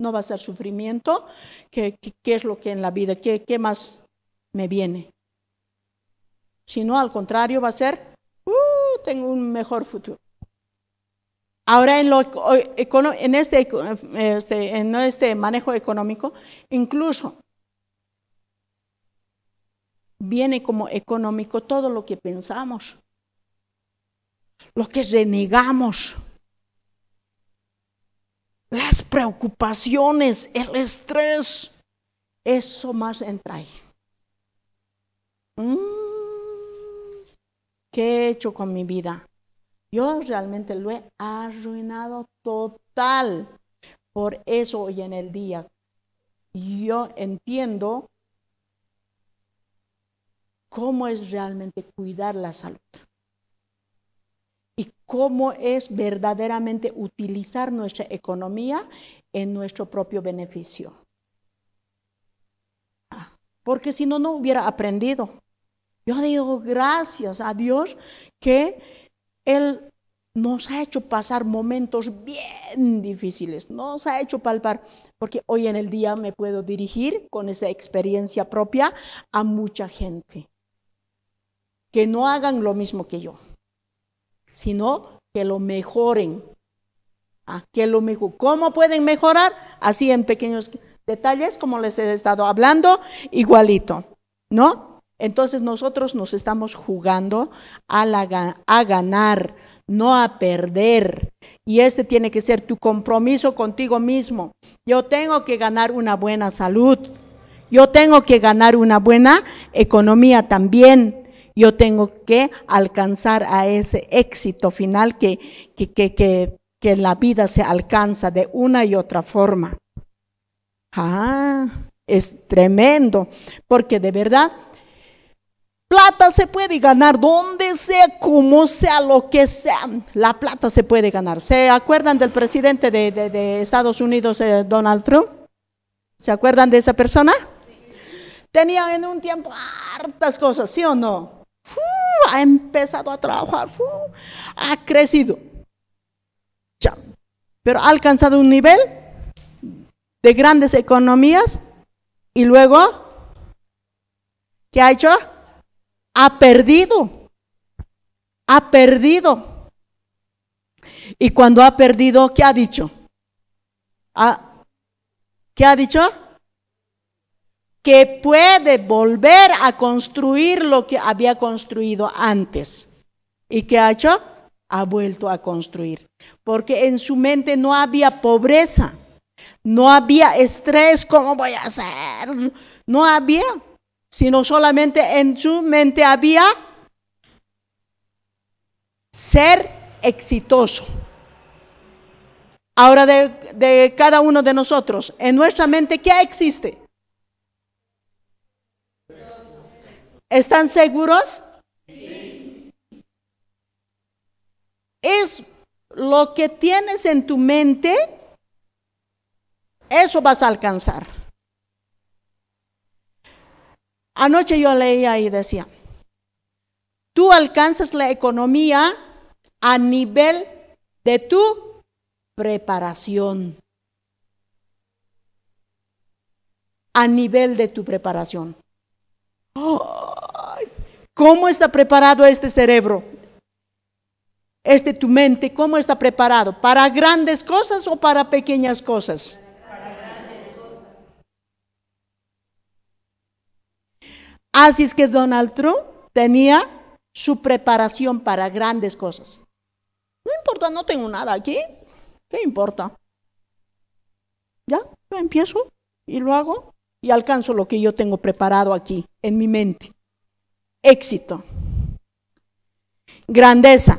Speaker 1: no va a ser sufrimiento, que, es lo que en la vida, qué más me viene? sino al contrario va a ser, uh, tengo un mejor futuro. Ahora, en, eh, este, este, en este manejo económico, incluso viene como económico todo lo que pensamos, lo que renegamos, las preocupaciones, el estrés, eso más entra ahí. Mm. ¿Qué he hecho con mi vida? Yo realmente lo he arruinado total. Por eso hoy en el día yo entiendo cómo es realmente cuidar la salud y cómo es verdaderamente utilizar nuestra economía en nuestro propio beneficio. Ah, porque si no, no hubiera aprendido. Yo digo gracias a Dios que Él nos ha hecho pasar momentos bien difíciles, nos ha hecho palpar, porque hoy en el día me puedo dirigir con esa experiencia propia a mucha gente. Que no hagan lo mismo que yo, sino que lo mejoren. Ah, lo mejor. ¿Cómo pueden mejorar? Así en pequeños detalles, como les he estado hablando, igualito, ¿no? Entonces nosotros nos estamos jugando a, ganar, no a perder. Y ese tiene que ser tu compromiso contigo mismo. Yo tengo que ganar una buena salud. Yo tengo que ganar una buena economía también. Yo tengo que alcanzar a ese éxito final que, que en la vida se alcanza de una y otra forma. Ah, es tremendo, porque de verdad Plata se puede ganar donde sea, como sea, lo que sea. La plata se puede ganar. ¿Se acuerdan del presidente de, Estados Unidos, eh, Donald Trump? ¿Se acuerdan de esa persona? Tenía en un tiempo hartas cosas, ¿sí o no? ha empezado a trabajar, ha crecido. Pero ha alcanzado un nivel de grandes economías y luego, ¿qué ha hecho? ha perdido. Ha perdido. Y cuando ha perdido, ¿qué ha dicho? Ah, ¿Qué ha dicho? Que puede volver a construir lo que había construido antes. ¿Y qué ha hecho? Ha vuelto a construir. Porque en su mente no había pobreza, no había estrés, ¿cómo voy a hacer? No había sino solamente en su mente había ser exitoso. Ahora de, cada uno de nosotros, en nuestra mente, ¿qué existe? ¿Están seguros? Sí. Es lo que tienes en tu mente, eso vas a alcanzar. Anoche yo leía y decía, tú alcanzas la economía a nivel de tu preparación. A nivel de tu preparación. ¿Cómo está preparado este cerebro? Este tu mente, ¿cómo está preparado? ¿Para grandes cosas o para pequeñas cosas? Así es que Donald Trump tenía su preparación para grandes cosas. No importa, no tengo nada aquí. ¿Qué importa? Ya, yo empiezo y lo hago y alcanzo lo que yo tengo preparado aquí en mi mente. Éxito. Grandeza.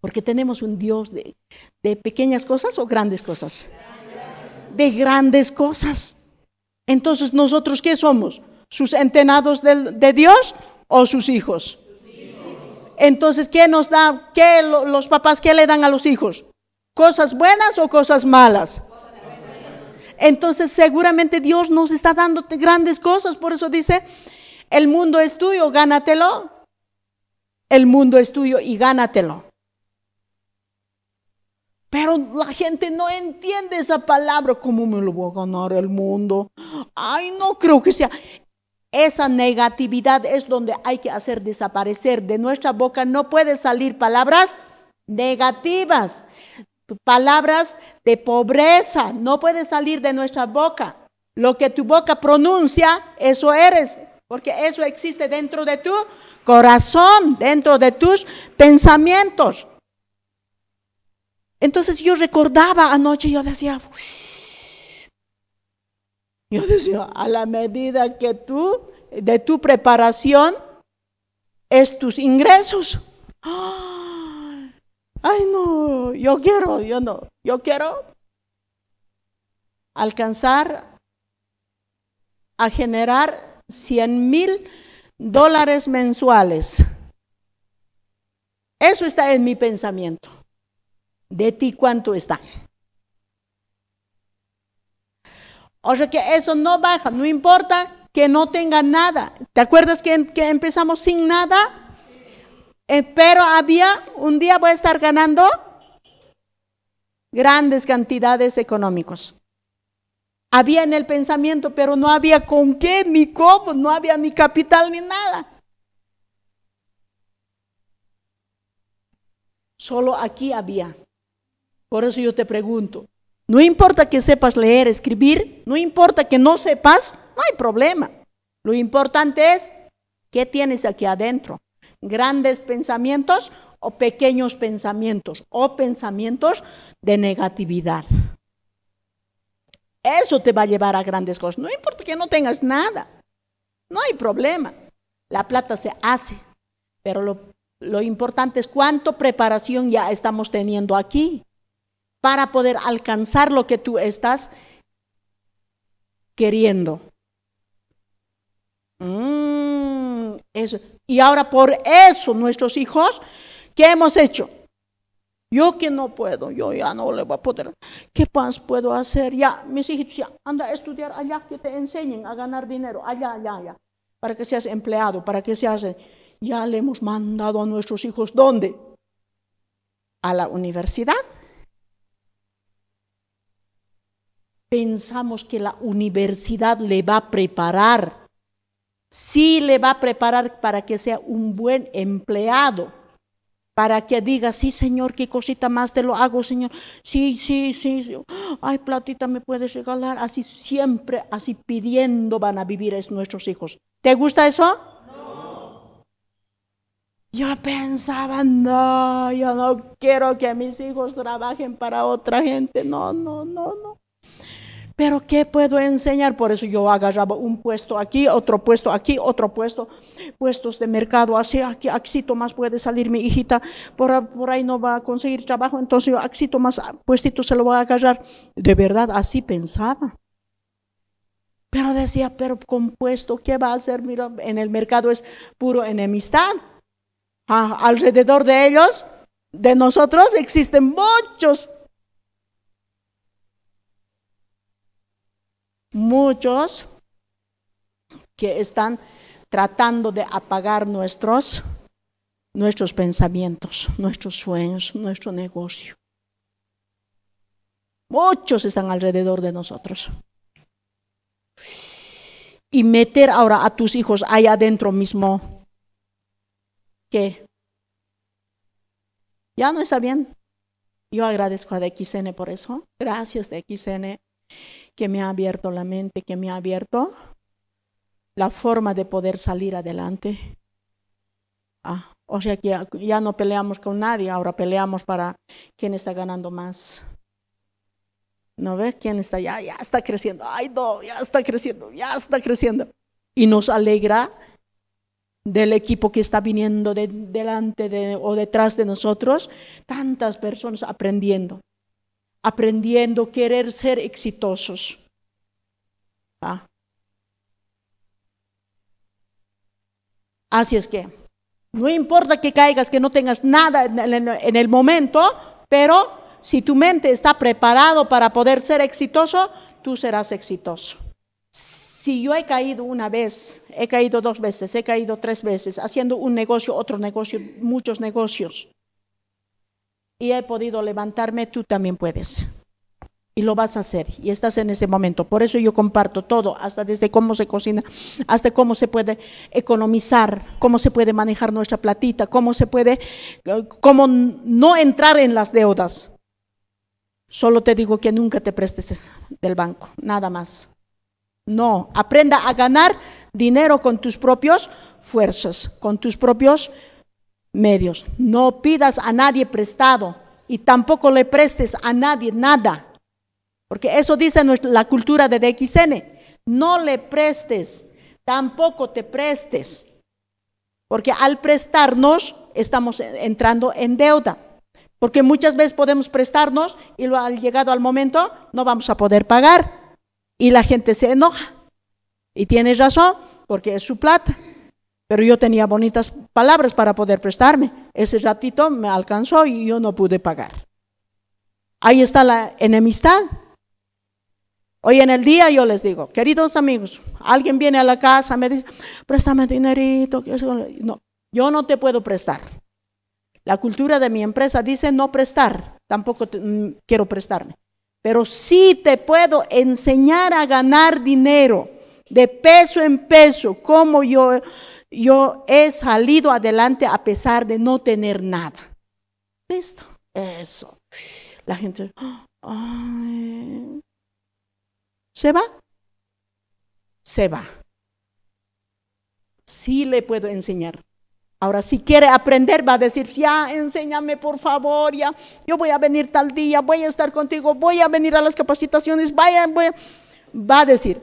Speaker 1: Porque tenemos un Dios de, pequeñas cosas o grandes cosas. De grandes cosas. Entonces, ¿nosotros qué somos? ¿Sus entenados de, de Dios o sus hijos? Entonces, ¿qué nos da? ¿Qué los papás qué le dan a los hijos? ¿Cosas buenas o cosas malas? Entonces, seguramente Dios nos está dando grandes cosas, por eso dice, el mundo es tuyo, gánatelo. El mundo es tuyo y gánatelo. Pero la gente no entiende esa palabra. ¿Cómo me lo voy a ganar el mundo? Ay, no creo que sea. Esa negatividad es donde hay que hacer desaparecer. De nuestra boca no puede salir palabras negativas, palabras de pobreza, no puede salir de nuestra boca. Lo que tu boca pronuncia, eso eres, porque eso existe dentro de tu corazón, dentro de tus pensamientos. Entonces yo recordaba anoche, yo decía, yo decía, a la medida que tú, de tu preparación, es tus ingresos. ¡Ah! Ay, no, yo quiero, yo no, yo quiero alcanzar a generar 100 mil dólares mensuales. Eso está en mi pensamiento. ¿De ti cuánto está? O sea que eso no baja, no importa que no tenga nada. ¿Te acuerdas que, empezamos sin nada? Eh, pero había, un día voy a estar ganando grandes cantidades económicos. Había en el pensamiento, pero no había con qué, ni cómo, no había ni capital ni nada. Solo aquí había. Por eso yo te pregunto, no importa que sepas leer, escribir, no importa que no sepas, no hay problema. Lo importante es qué tienes aquí adentro. Grandes pensamientos o pequeños pensamientos o pensamientos de negatividad. Eso te va a llevar a grandes cosas. No importa que no tengas nada. No hay problema. La plata se hace. Pero lo, importante es cuánto preparación ya estamos teniendo aquí para poder alcanzar lo que tú estás queriendo. Mm, y ahora por eso nuestros hijos, ¿qué hemos hecho? Yo que no puedo, yo ya no le voy a poder. ¿Qué más puedo hacer? Ya, mis hijitos, ya, anda a estudiar allá, que te enseñen a ganar dinero, allá, allá, allá, para que seas empleado, para que seas... Eh, ya le hemos mandado a nuestros hijos, ¿dónde? A la universidad. pensamos que la universidad le va a preparar. Sí le va a preparar para que sea un buen empleado, para que diga, sí señor, qué cosita más te lo hago, señor. Sí, sí, sí, ay, platita me puedes regalar. Así siempre, así pidiendo van a vivir es nuestros hijos. ¿Te gusta eso? No. Yo pensaba, no, yo no quiero que mis hijos trabajen para otra gente. No, no, no, no. Pero ¿qué puedo enseñar? Por eso yo agarraba un puesto aquí, otro puesto aquí, otro puesto, puestos de mercado, así, aquí, éxito más puede salir mi hijita, por, por ahí no va a conseguir trabajo, entonces yo aquí más ah, puestito se lo voy a agarrar. De verdad, así pensaba. Pero decía, pero con puesto, ¿qué va a hacer? Mira, en el mercado es puro enemistad. Ah, alrededor de ellos, de nosotros, existen muchos muchos que están tratando de apagar nuestros, nuestros pensamientos, nuestros sueños, nuestro negocio. Muchos están alrededor de nosotros. Y meter ahora a tus hijos ahí adentro mismo, que ya no está bien. Yo agradezco a DXN por eso. Gracias DXN que me ha abierto la mente, que me ha abierto la forma de poder salir adelante. Ah, o sea que ya, no peleamos con nadie, ahora peleamos para quién está ganando más. ¿No ves quién está? Ya, ya está creciendo. Ay, no, ya está creciendo, ya está creciendo. Y nos alegra del equipo que está viniendo delante de, o detrás de nosotros, tantas personas aprendiendo aprendiendo querer ser exitosos. Así es que, no importa que caigas, que no tengas nada en el momento, pero si tu mente está preparado para poder ser exitoso, tú serás exitoso. Si yo he caído una vez, he caído dos veces, he caído tres veces, haciendo un negocio, otro negocio, muchos negocios, y he podido levantarme, tú también puedes. Y lo vas a hacer. Y estás en ese momento. Por eso yo comparto todo, hasta desde cómo se cocina, hasta cómo se puede economizar, cómo se puede manejar nuestra platita, cómo se puede, cómo no entrar en las deudas. Solo te digo que nunca te prestes del banco, nada más. No, aprenda a ganar dinero con tus propios fuerzas, con tus propios medios. No pidas a nadie prestado y tampoco le prestes a nadie nada. Porque eso dice la cultura de DXN. No le prestes, tampoco te prestes. Porque al prestarnos estamos entrando en deuda. Porque muchas veces podemos prestarnos y al llegado al momento no vamos a poder pagar. Y la gente se enoja. Y tienes razón, porque es su plata. Pero yo tenía bonitas palabras para poder prestarme. Ese ratito me alcanzó y yo no pude pagar. Ahí está la enemistad. Hoy en el día yo les digo, queridos amigos, alguien viene a la casa, me dice, préstame dinerito. No, yo no te puedo prestar. La cultura de mi empresa dice no prestar, tampoco mm, quiero prestarme. Pero sí te puedo enseñar a ganar dinero de peso en peso, como yo yo he salido adelante a pesar de no tener nada. ¿Listo? Eso. La gente se va. Se va. Sí le puedo enseñar. Ahora, si quiere aprender, va a decir, ya, enséñame por favor, ya, yo voy a venir tal día, voy a estar contigo, voy a venir a las capacitaciones, vaya, voy va a decir,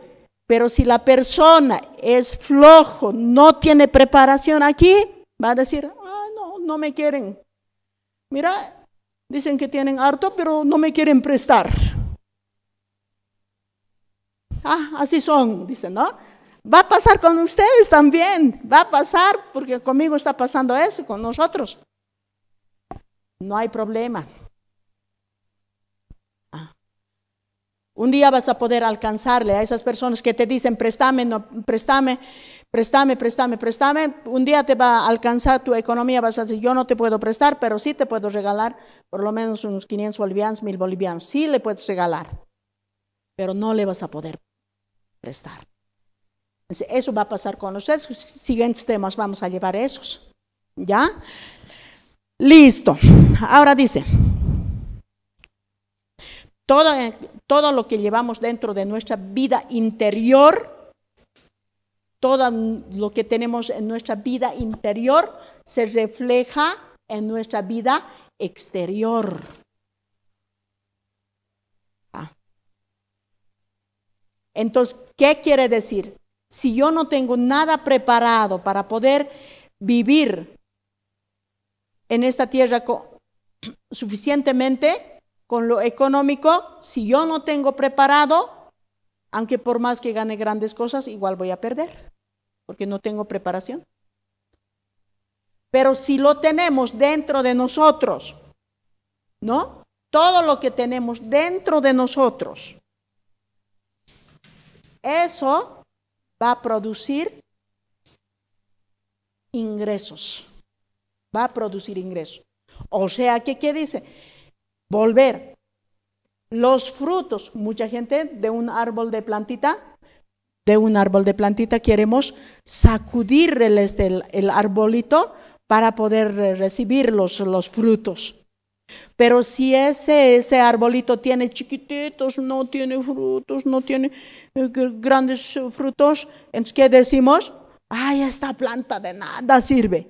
Speaker 1: pero si la persona es flojo, no tiene preparación aquí, va a decir, ah, no, no me quieren. Mira, dicen que tienen harto, pero no me quieren prestar. Ah, así son, dicen, ¿no? Va a pasar con ustedes también, va a pasar, porque conmigo está pasando eso, con nosotros. No hay problema. Un día vas a poder alcanzarle a esas personas que te dicen, préstame, no, préstame, préstame, préstame, préstame. Un día te va a alcanzar tu economía, vas a decir, yo no te puedo prestar, pero sí te puedo regalar por lo menos unos 500 bolivianos, 1000 bolivianos. Sí le puedes regalar, pero no le vas a poder prestar. Eso va a pasar con ustedes. Siguientes temas, vamos a llevar esos. ¿Ya? Listo. Ahora dice, todo, lo que llevamos dentro de nuestra vida interior, todo lo que tenemos en nuestra vida interior se refleja en nuestra vida exterior. Ah. Entonces, ¿qué quiere decir? Si yo no tengo nada preparado para poder vivir en esta tierra (clears throat) suficientemente, con lo económico, si yo no tengo preparado, aunque por más que gane grandes cosas, igual voy a perder, porque no tengo preparación. Pero si lo tenemos dentro de nosotros, ¿no? Todo lo que tenemos dentro de nosotros, eso va a producir ingresos. Va a producir ingresos. O sea, ¿qué, qué dice? volver. Los frutos, mucha gente de un árbol de plantita, de un árbol de plantita queremos sacudirles este, el, arbolito para poder recibir los, frutos. Pero si ese, ese arbolito tiene chiquititos, no tiene frutos, no tiene eh, grandes eh, frutos, entonces ¿qué decimos? Ay, esta planta de nada sirve.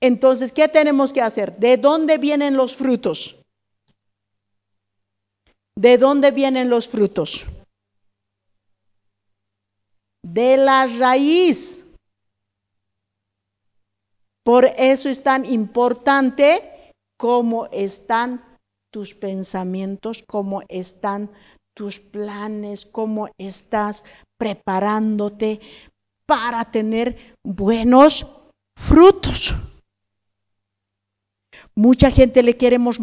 Speaker 1: Entonces, ¿qué tenemos que hacer? ¿De dónde vienen los frutos? ¿De dónde vienen los frutos? De la raíz. Por eso es tan importante cómo están tus pensamientos, cómo están tus planes, cómo estás preparándote para tener buenos frutos. Mucha gente le queremos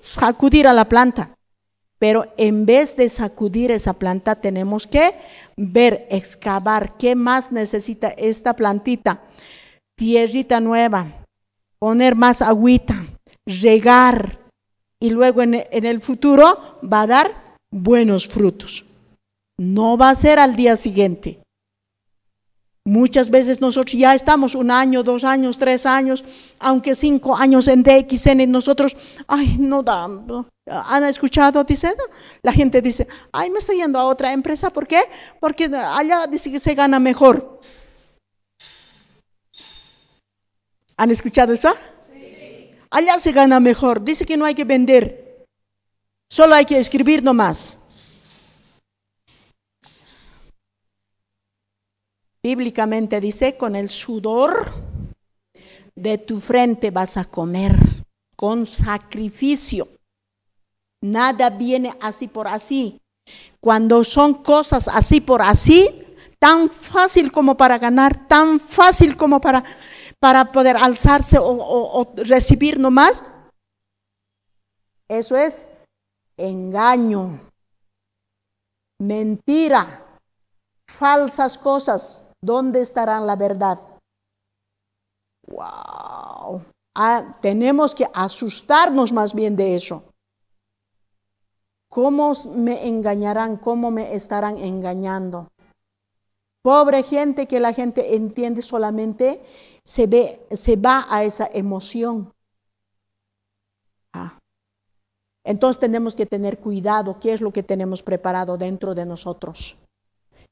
Speaker 1: sacudir a la planta, pero en vez de sacudir esa planta tenemos que ver, excavar qué más necesita esta plantita. Tierrita nueva, poner más agüita, regar y luego en, en el futuro va a dar buenos frutos. No va a ser al día siguiente. Muchas veces nosotros ya estamos un año, dos años, tres años, aunque cinco años en DXN, nosotros, ay, no dan. ¿Han escuchado, Dicen, La gente dice, ay, me estoy yendo a otra empresa, ¿por qué? Porque allá dice que se gana mejor. ¿Han escuchado eso? Sí. Allá se gana mejor, dice que no hay que vender, solo hay que escribir nomás. Bíblicamente dice, con el sudor de tu frente vas a comer, con sacrificio. Nada viene así por así. Cuando son cosas así por así, tan fácil como para ganar, tan fácil como para, para poder alzarse o, o recibir nomás, eso es engaño, mentira, falsas cosas. ¿Dónde estará la verdad? ¡Wow! Ah, tenemos que asustarnos más bien de eso. ¿Cómo me engañarán? ¿Cómo me estarán engañando? Pobre gente que la gente entiende solamente, se, ve, se va a esa emoción. Ah. Entonces tenemos que tener cuidado, qué es lo que tenemos preparado dentro de nosotros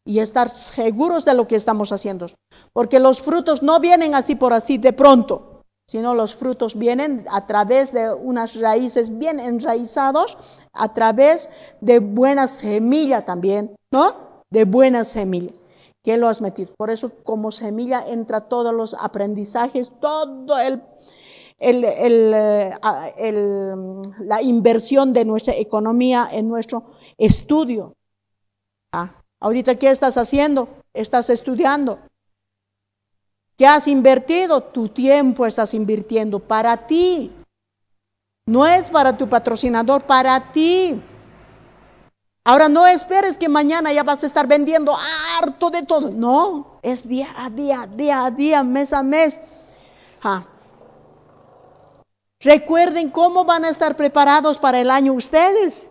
Speaker 1: y estar seguros de lo que estamos haciendo. Porque los frutos no vienen así por así de pronto, sino los frutos vienen a través de unas raíces bien enraizados, a través de buena semilla también, ¿no? De buena semilla ¿Qué lo has metido. Por eso como semilla entra todos los aprendizajes, todo el eh, la inversión de nuestra economía en nuestro estudio. Ah, Ahorita, ¿qué estás haciendo? Estás estudiando. ¿Qué has invertido? Tu tiempo estás invirtiendo para ti. No es para tu patrocinador, para ti. Ahora no esperes que mañana ya vas a estar vendiendo harto de todo. No, es día a día, día a día, mes a mes. Ah. Recuerden cómo van a estar preparados para el año ustedes.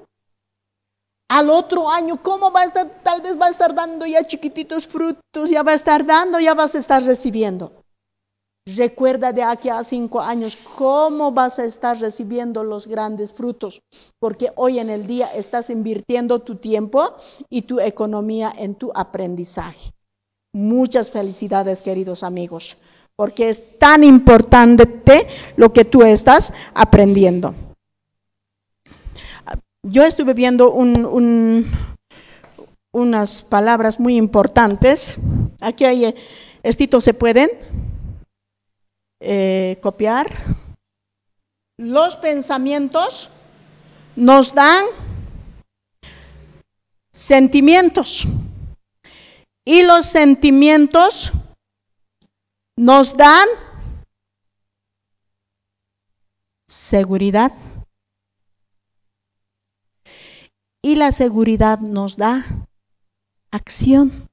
Speaker 1: Al otro año, ¿cómo va a estar? Tal vez va a estar dando ya chiquititos frutos, ya va a estar dando, ya vas a estar recibiendo. Recuerda de aquí a cinco años cómo vas a estar recibiendo los grandes frutos, porque hoy en el día estás invirtiendo tu tiempo y tu economía en tu aprendizaje. Muchas felicidades, queridos amigos, porque es tan importante lo que tú estás aprendiendo. Yo estuve viendo unas palabras muy importantes. Aquí hay, eh, estos se pueden eh, copiar. Los pensamientos nos dan sentimientos y los sentimientos nos dan seguridad. Y la seguridad nos da acción.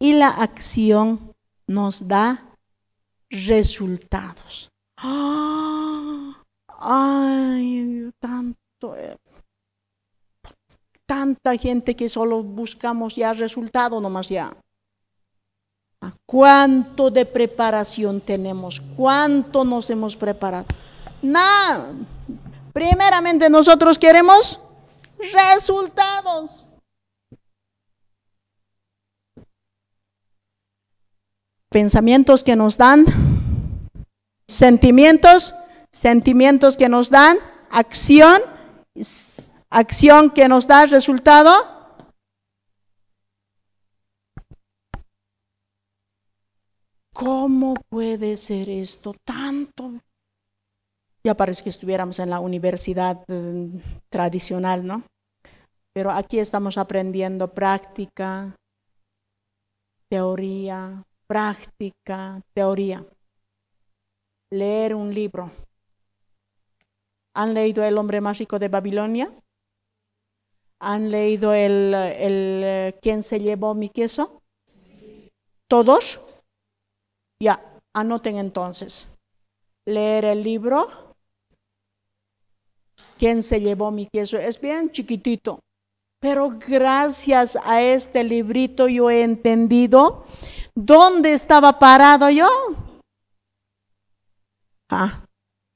Speaker 1: Y la acción nos da resultados. ¡Ah! ¡Ay, tanto! Eh! Tanta gente que solo buscamos ya resultado nomás ya. ¿Cuánto de preparación tenemos? ¿Cuánto nos hemos preparado? Nada. Primeramente nosotros queremos resultados. Pensamientos que nos dan sentimientos, sentimientos que nos dan acción, acción que nos da resultado. ¿Cómo puede ser esto tanto? ya parece que estuviéramos en la universidad eh, tradicional, ¿no? Pero aquí estamos aprendiendo práctica, teoría, práctica, teoría. Leer un libro. ¿Han leído El hombre mágico de Babilonia? ¿Han leído el, el eh, ¿Quién se llevó mi queso? ¿Todos? Ya, anoten entonces. Leer el libro, quién se llevó mi queso. Es bien chiquitito. Pero gracias a este librito yo he entendido dónde estaba parado yo. Ah,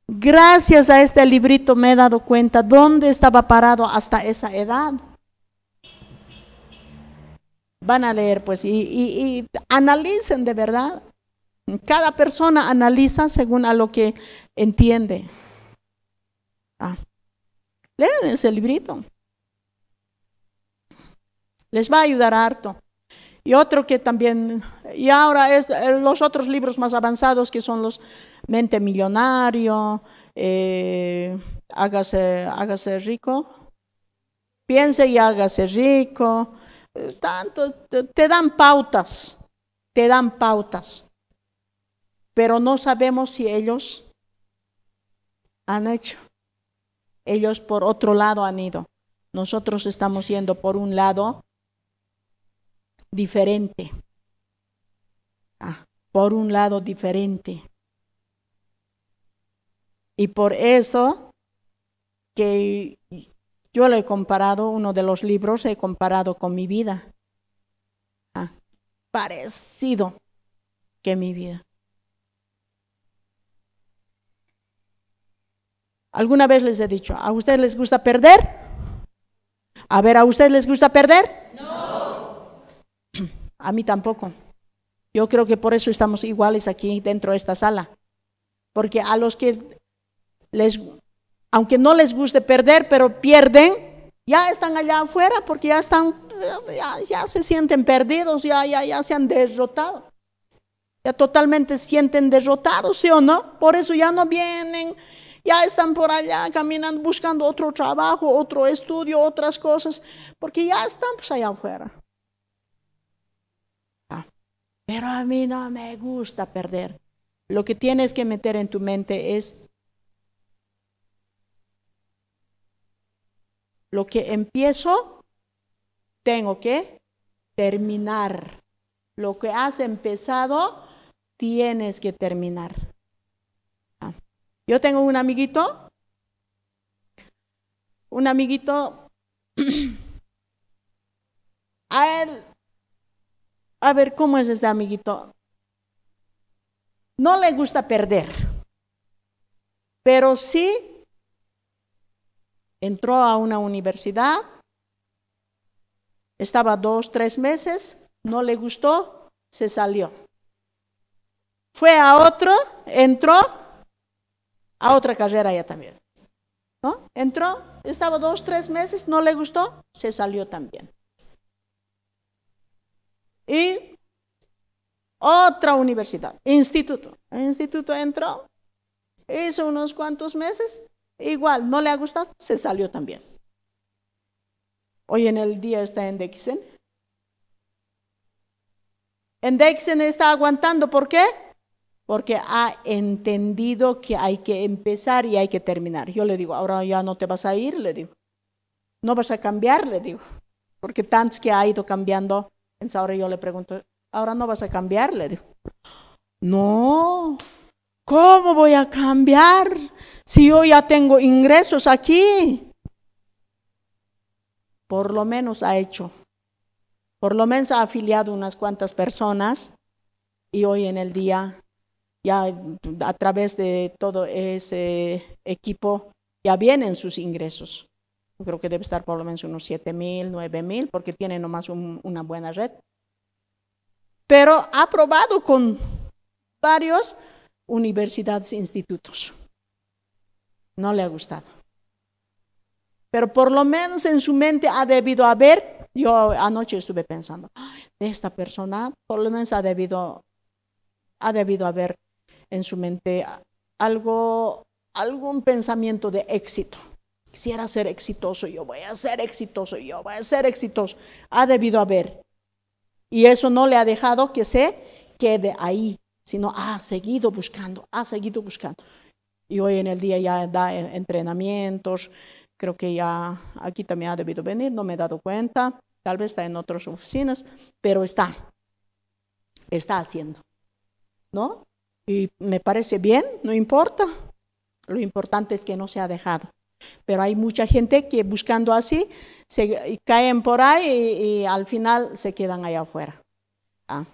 Speaker 1: gracias a este librito me he dado cuenta dónde estaba parado hasta esa edad. Van a leer pues y, analicen de verdad. Cada persona analiza según a lo que entiende. Ah. Lean ese librito. Les va a ayudar harto. Y otro que también, y ahora es eh, los otros libros más avanzados que son los Mente Millonario, eh, hágase, hágase rico, piense y hágase rico. Eh, tanto, te dan pautas, te dan pautas, pero no sabemos si ellos han hecho ellos por otro lado han ido. Nosotros estamos yendo por un lado diferente. Ah, por un lado diferente. Y por eso que yo lo he comparado, uno de los libros he comparado con mi vida. Ah, parecido que mi vida. Alguna vez les he dicho, ¿a ustedes les gusta perder? A ver, ¿a ustedes les gusta perder? No. (clears throat) A mí tampoco. Yo creo que por eso estamos iguales aquí dentro de esta sala. Porque a los que les, aunque no les guste perder, pero pierden, ya están allá afuera porque ya están, ya, se sienten perdidos, ya, ya, ya se han derrotado. Ya totalmente sienten derrotados, ¿sí o no? Por eso ya no vienen ya están por allá caminando, buscando otro trabajo, otro estudio, otras cosas, porque ya están pues, allá afuera. Ah, pero a mí no me gusta perder. Lo que tienes que meter en tu mente es lo que empiezo, tengo que terminar. Lo que has empezado, tienes que terminar. Yo tengo un amiguito, un amiguito, (clears throat) a él, a ver, ¿cómo es ese amiguito? No le gusta perder, pero sí entró a una universidad, estaba dos, tres meses, no le gustó, se salió. Fue a otro, entró, a otra carrera ya también. ¿no? Entró, estaba dos, tres meses, no le gustó, se salió también. Y otra universidad, instituto. instituto entró, hizo unos cuantos meses, igual, no le ha gustado, se salió también. Hoy en el día está en Dexen. En Dexen está aguantando, ¿por qué? porque ha entendido que hay que empezar y hay que terminar. Yo le digo, ahora ya no te vas a ir, le digo, no vas a cambiar, le digo, porque tantos que ha ido cambiando, Pensaba ahora yo le pregunto, ahora no vas a cambiar, le digo, no, ¿cómo voy a cambiar si yo ya tengo ingresos aquí? Por lo menos ha hecho por lo menos ha afiliado unas cuantas personas y hoy en el día ya a través de todo ese equipo ya vienen sus ingresos. Yo creo que debe estar por lo menos unos 7 mil, 9 mil, porque tiene nomás una buena red. Pero ha probado con varios universidades e institutos. No le ha gustado. Pero por lo menos en su mente ha debido haber, yo anoche estuve pensando, de esta persona por lo menos ha debido, ha debido haber en su mente algo, algún pensamiento de éxito. Quisiera ser exitoso, yo voy a ser exitoso, yo voy a ser exitoso. Ha debido haber. Y eso no le ha dejado que se quede ahí, sino ha seguido buscando, ha seguido buscando. Y hoy en el día ya da entrenamientos, creo que ya aquí también ha debido venir, no me he dado cuenta, tal vez está en otras oficinas, pero está, está haciendo, ¿no? Y me parece bien, no importa. Lo importante es que no se ha dejado. Pero hay mucha gente que buscando así, se, caen por ahí y, al final se quedan allá afuera. Ah,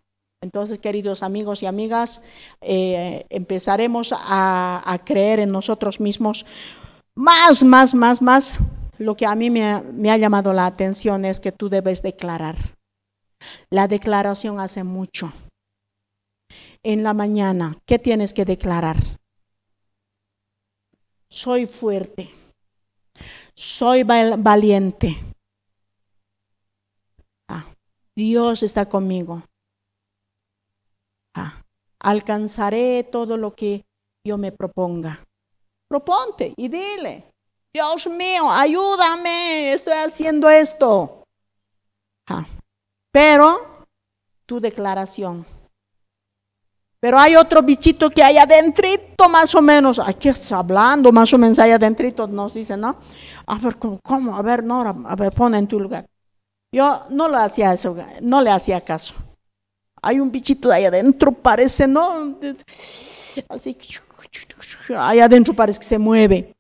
Speaker 1: entonces, queridos amigos y amigas, eh, empezaremos a, creer en nosotros mismos más, más, más, más. Lo que a mí me ha llamado la atención es que tú debes declarar. La declaración hace mucho en la mañana, ¿qué tienes que declarar? Soy fuerte, soy valiente. Ah, Dios está conmigo. Ah, alcanzaré todo lo que yo me proponga. Proponte y dile, Dios mío, ayúdame, estoy haciendo esto. Ah, pero tu declaración pero hay otro bichito que hay adentrito más o menos. Aquí está hablando más o menos hay adentrito, nos dicen, ¿no? A ver, ¿cómo? A ver, Nora, a ver, pon en tu lugar. Yo no lo hacía eso, no le hacía caso. Hay un bichito de ahí adentro, parece, ¿no? Así que ahí adentro parece que se mueve.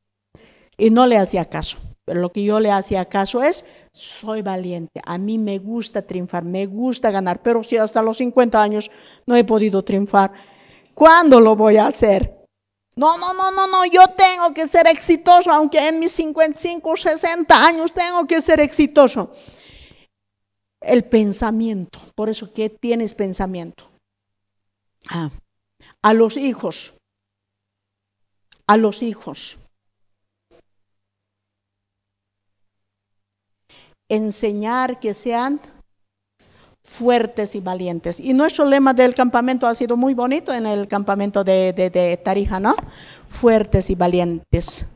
Speaker 1: Y no le hacía caso. Pero lo que yo le hacía caso es soy valiente, a mí me gusta triunfar, me gusta ganar, pero si hasta los 50 años no he podido triunfar, ¿cuándo lo voy a hacer? No, no, no, no, no, yo tengo que ser exitoso, aunque en mis 55 o 60 años tengo que ser exitoso. El pensamiento, por eso ¿qué tienes pensamiento. Ah, a los hijos, a los hijos. enseñar que sean fuertes y valientes. Y nuestro lema del campamento ha sido muy bonito en el campamento de, Tarija, ¿no? Fuertes y valientes.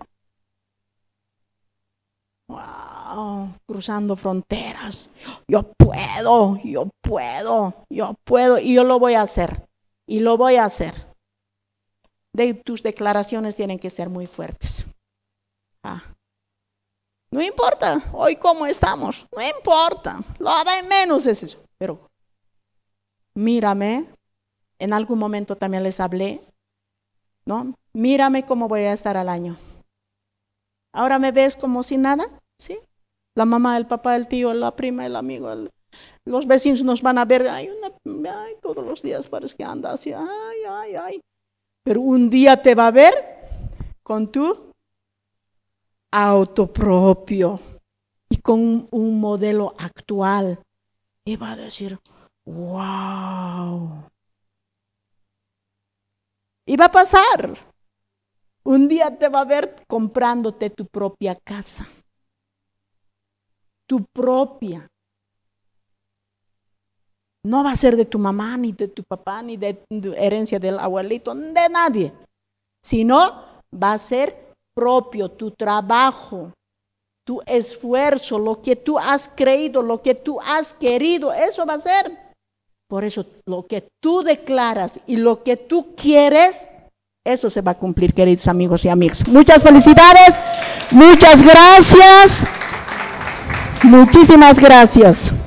Speaker 1: Wow, cruzando fronteras. Yo puedo, yo puedo, yo puedo y yo lo voy a hacer. Y lo voy a hacer. De, tus declaraciones tienen que ser muy fuertes. Ah. No importa hoy cómo estamos, no importa, lo de menos es eso. Pero mírame, en algún momento también les hablé, ¿no? Mírame cómo voy a estar al año. Ahora me ves como si nada, ¿sí? La mamá, el papá, el tío, la prima, el amigo, los vecinos nos van a ver, una, ay, todos los días parece que anda así, ay, ay, ay. Pero un día te va a ver con tu propio y con un modelo actual. Y va a decir, wow. Y va a pasar. Un día te va a ver comprándote tu propia casa. Tu propia. No va a ser de tu mamá, ni de tu papá, ni de tu herencia del abuelito, de nadie. Sino va a ser propio, tu trabajo, tu esfuerzo, lo que tú has creído, lo que tú has querido, eso va a ser. Por eso lo que tú declaras y lo que tú quieres, eso se va a cumplir, queridos amigos y amigas. Muchas felicidades, muchas gracias, muchísimas gracias.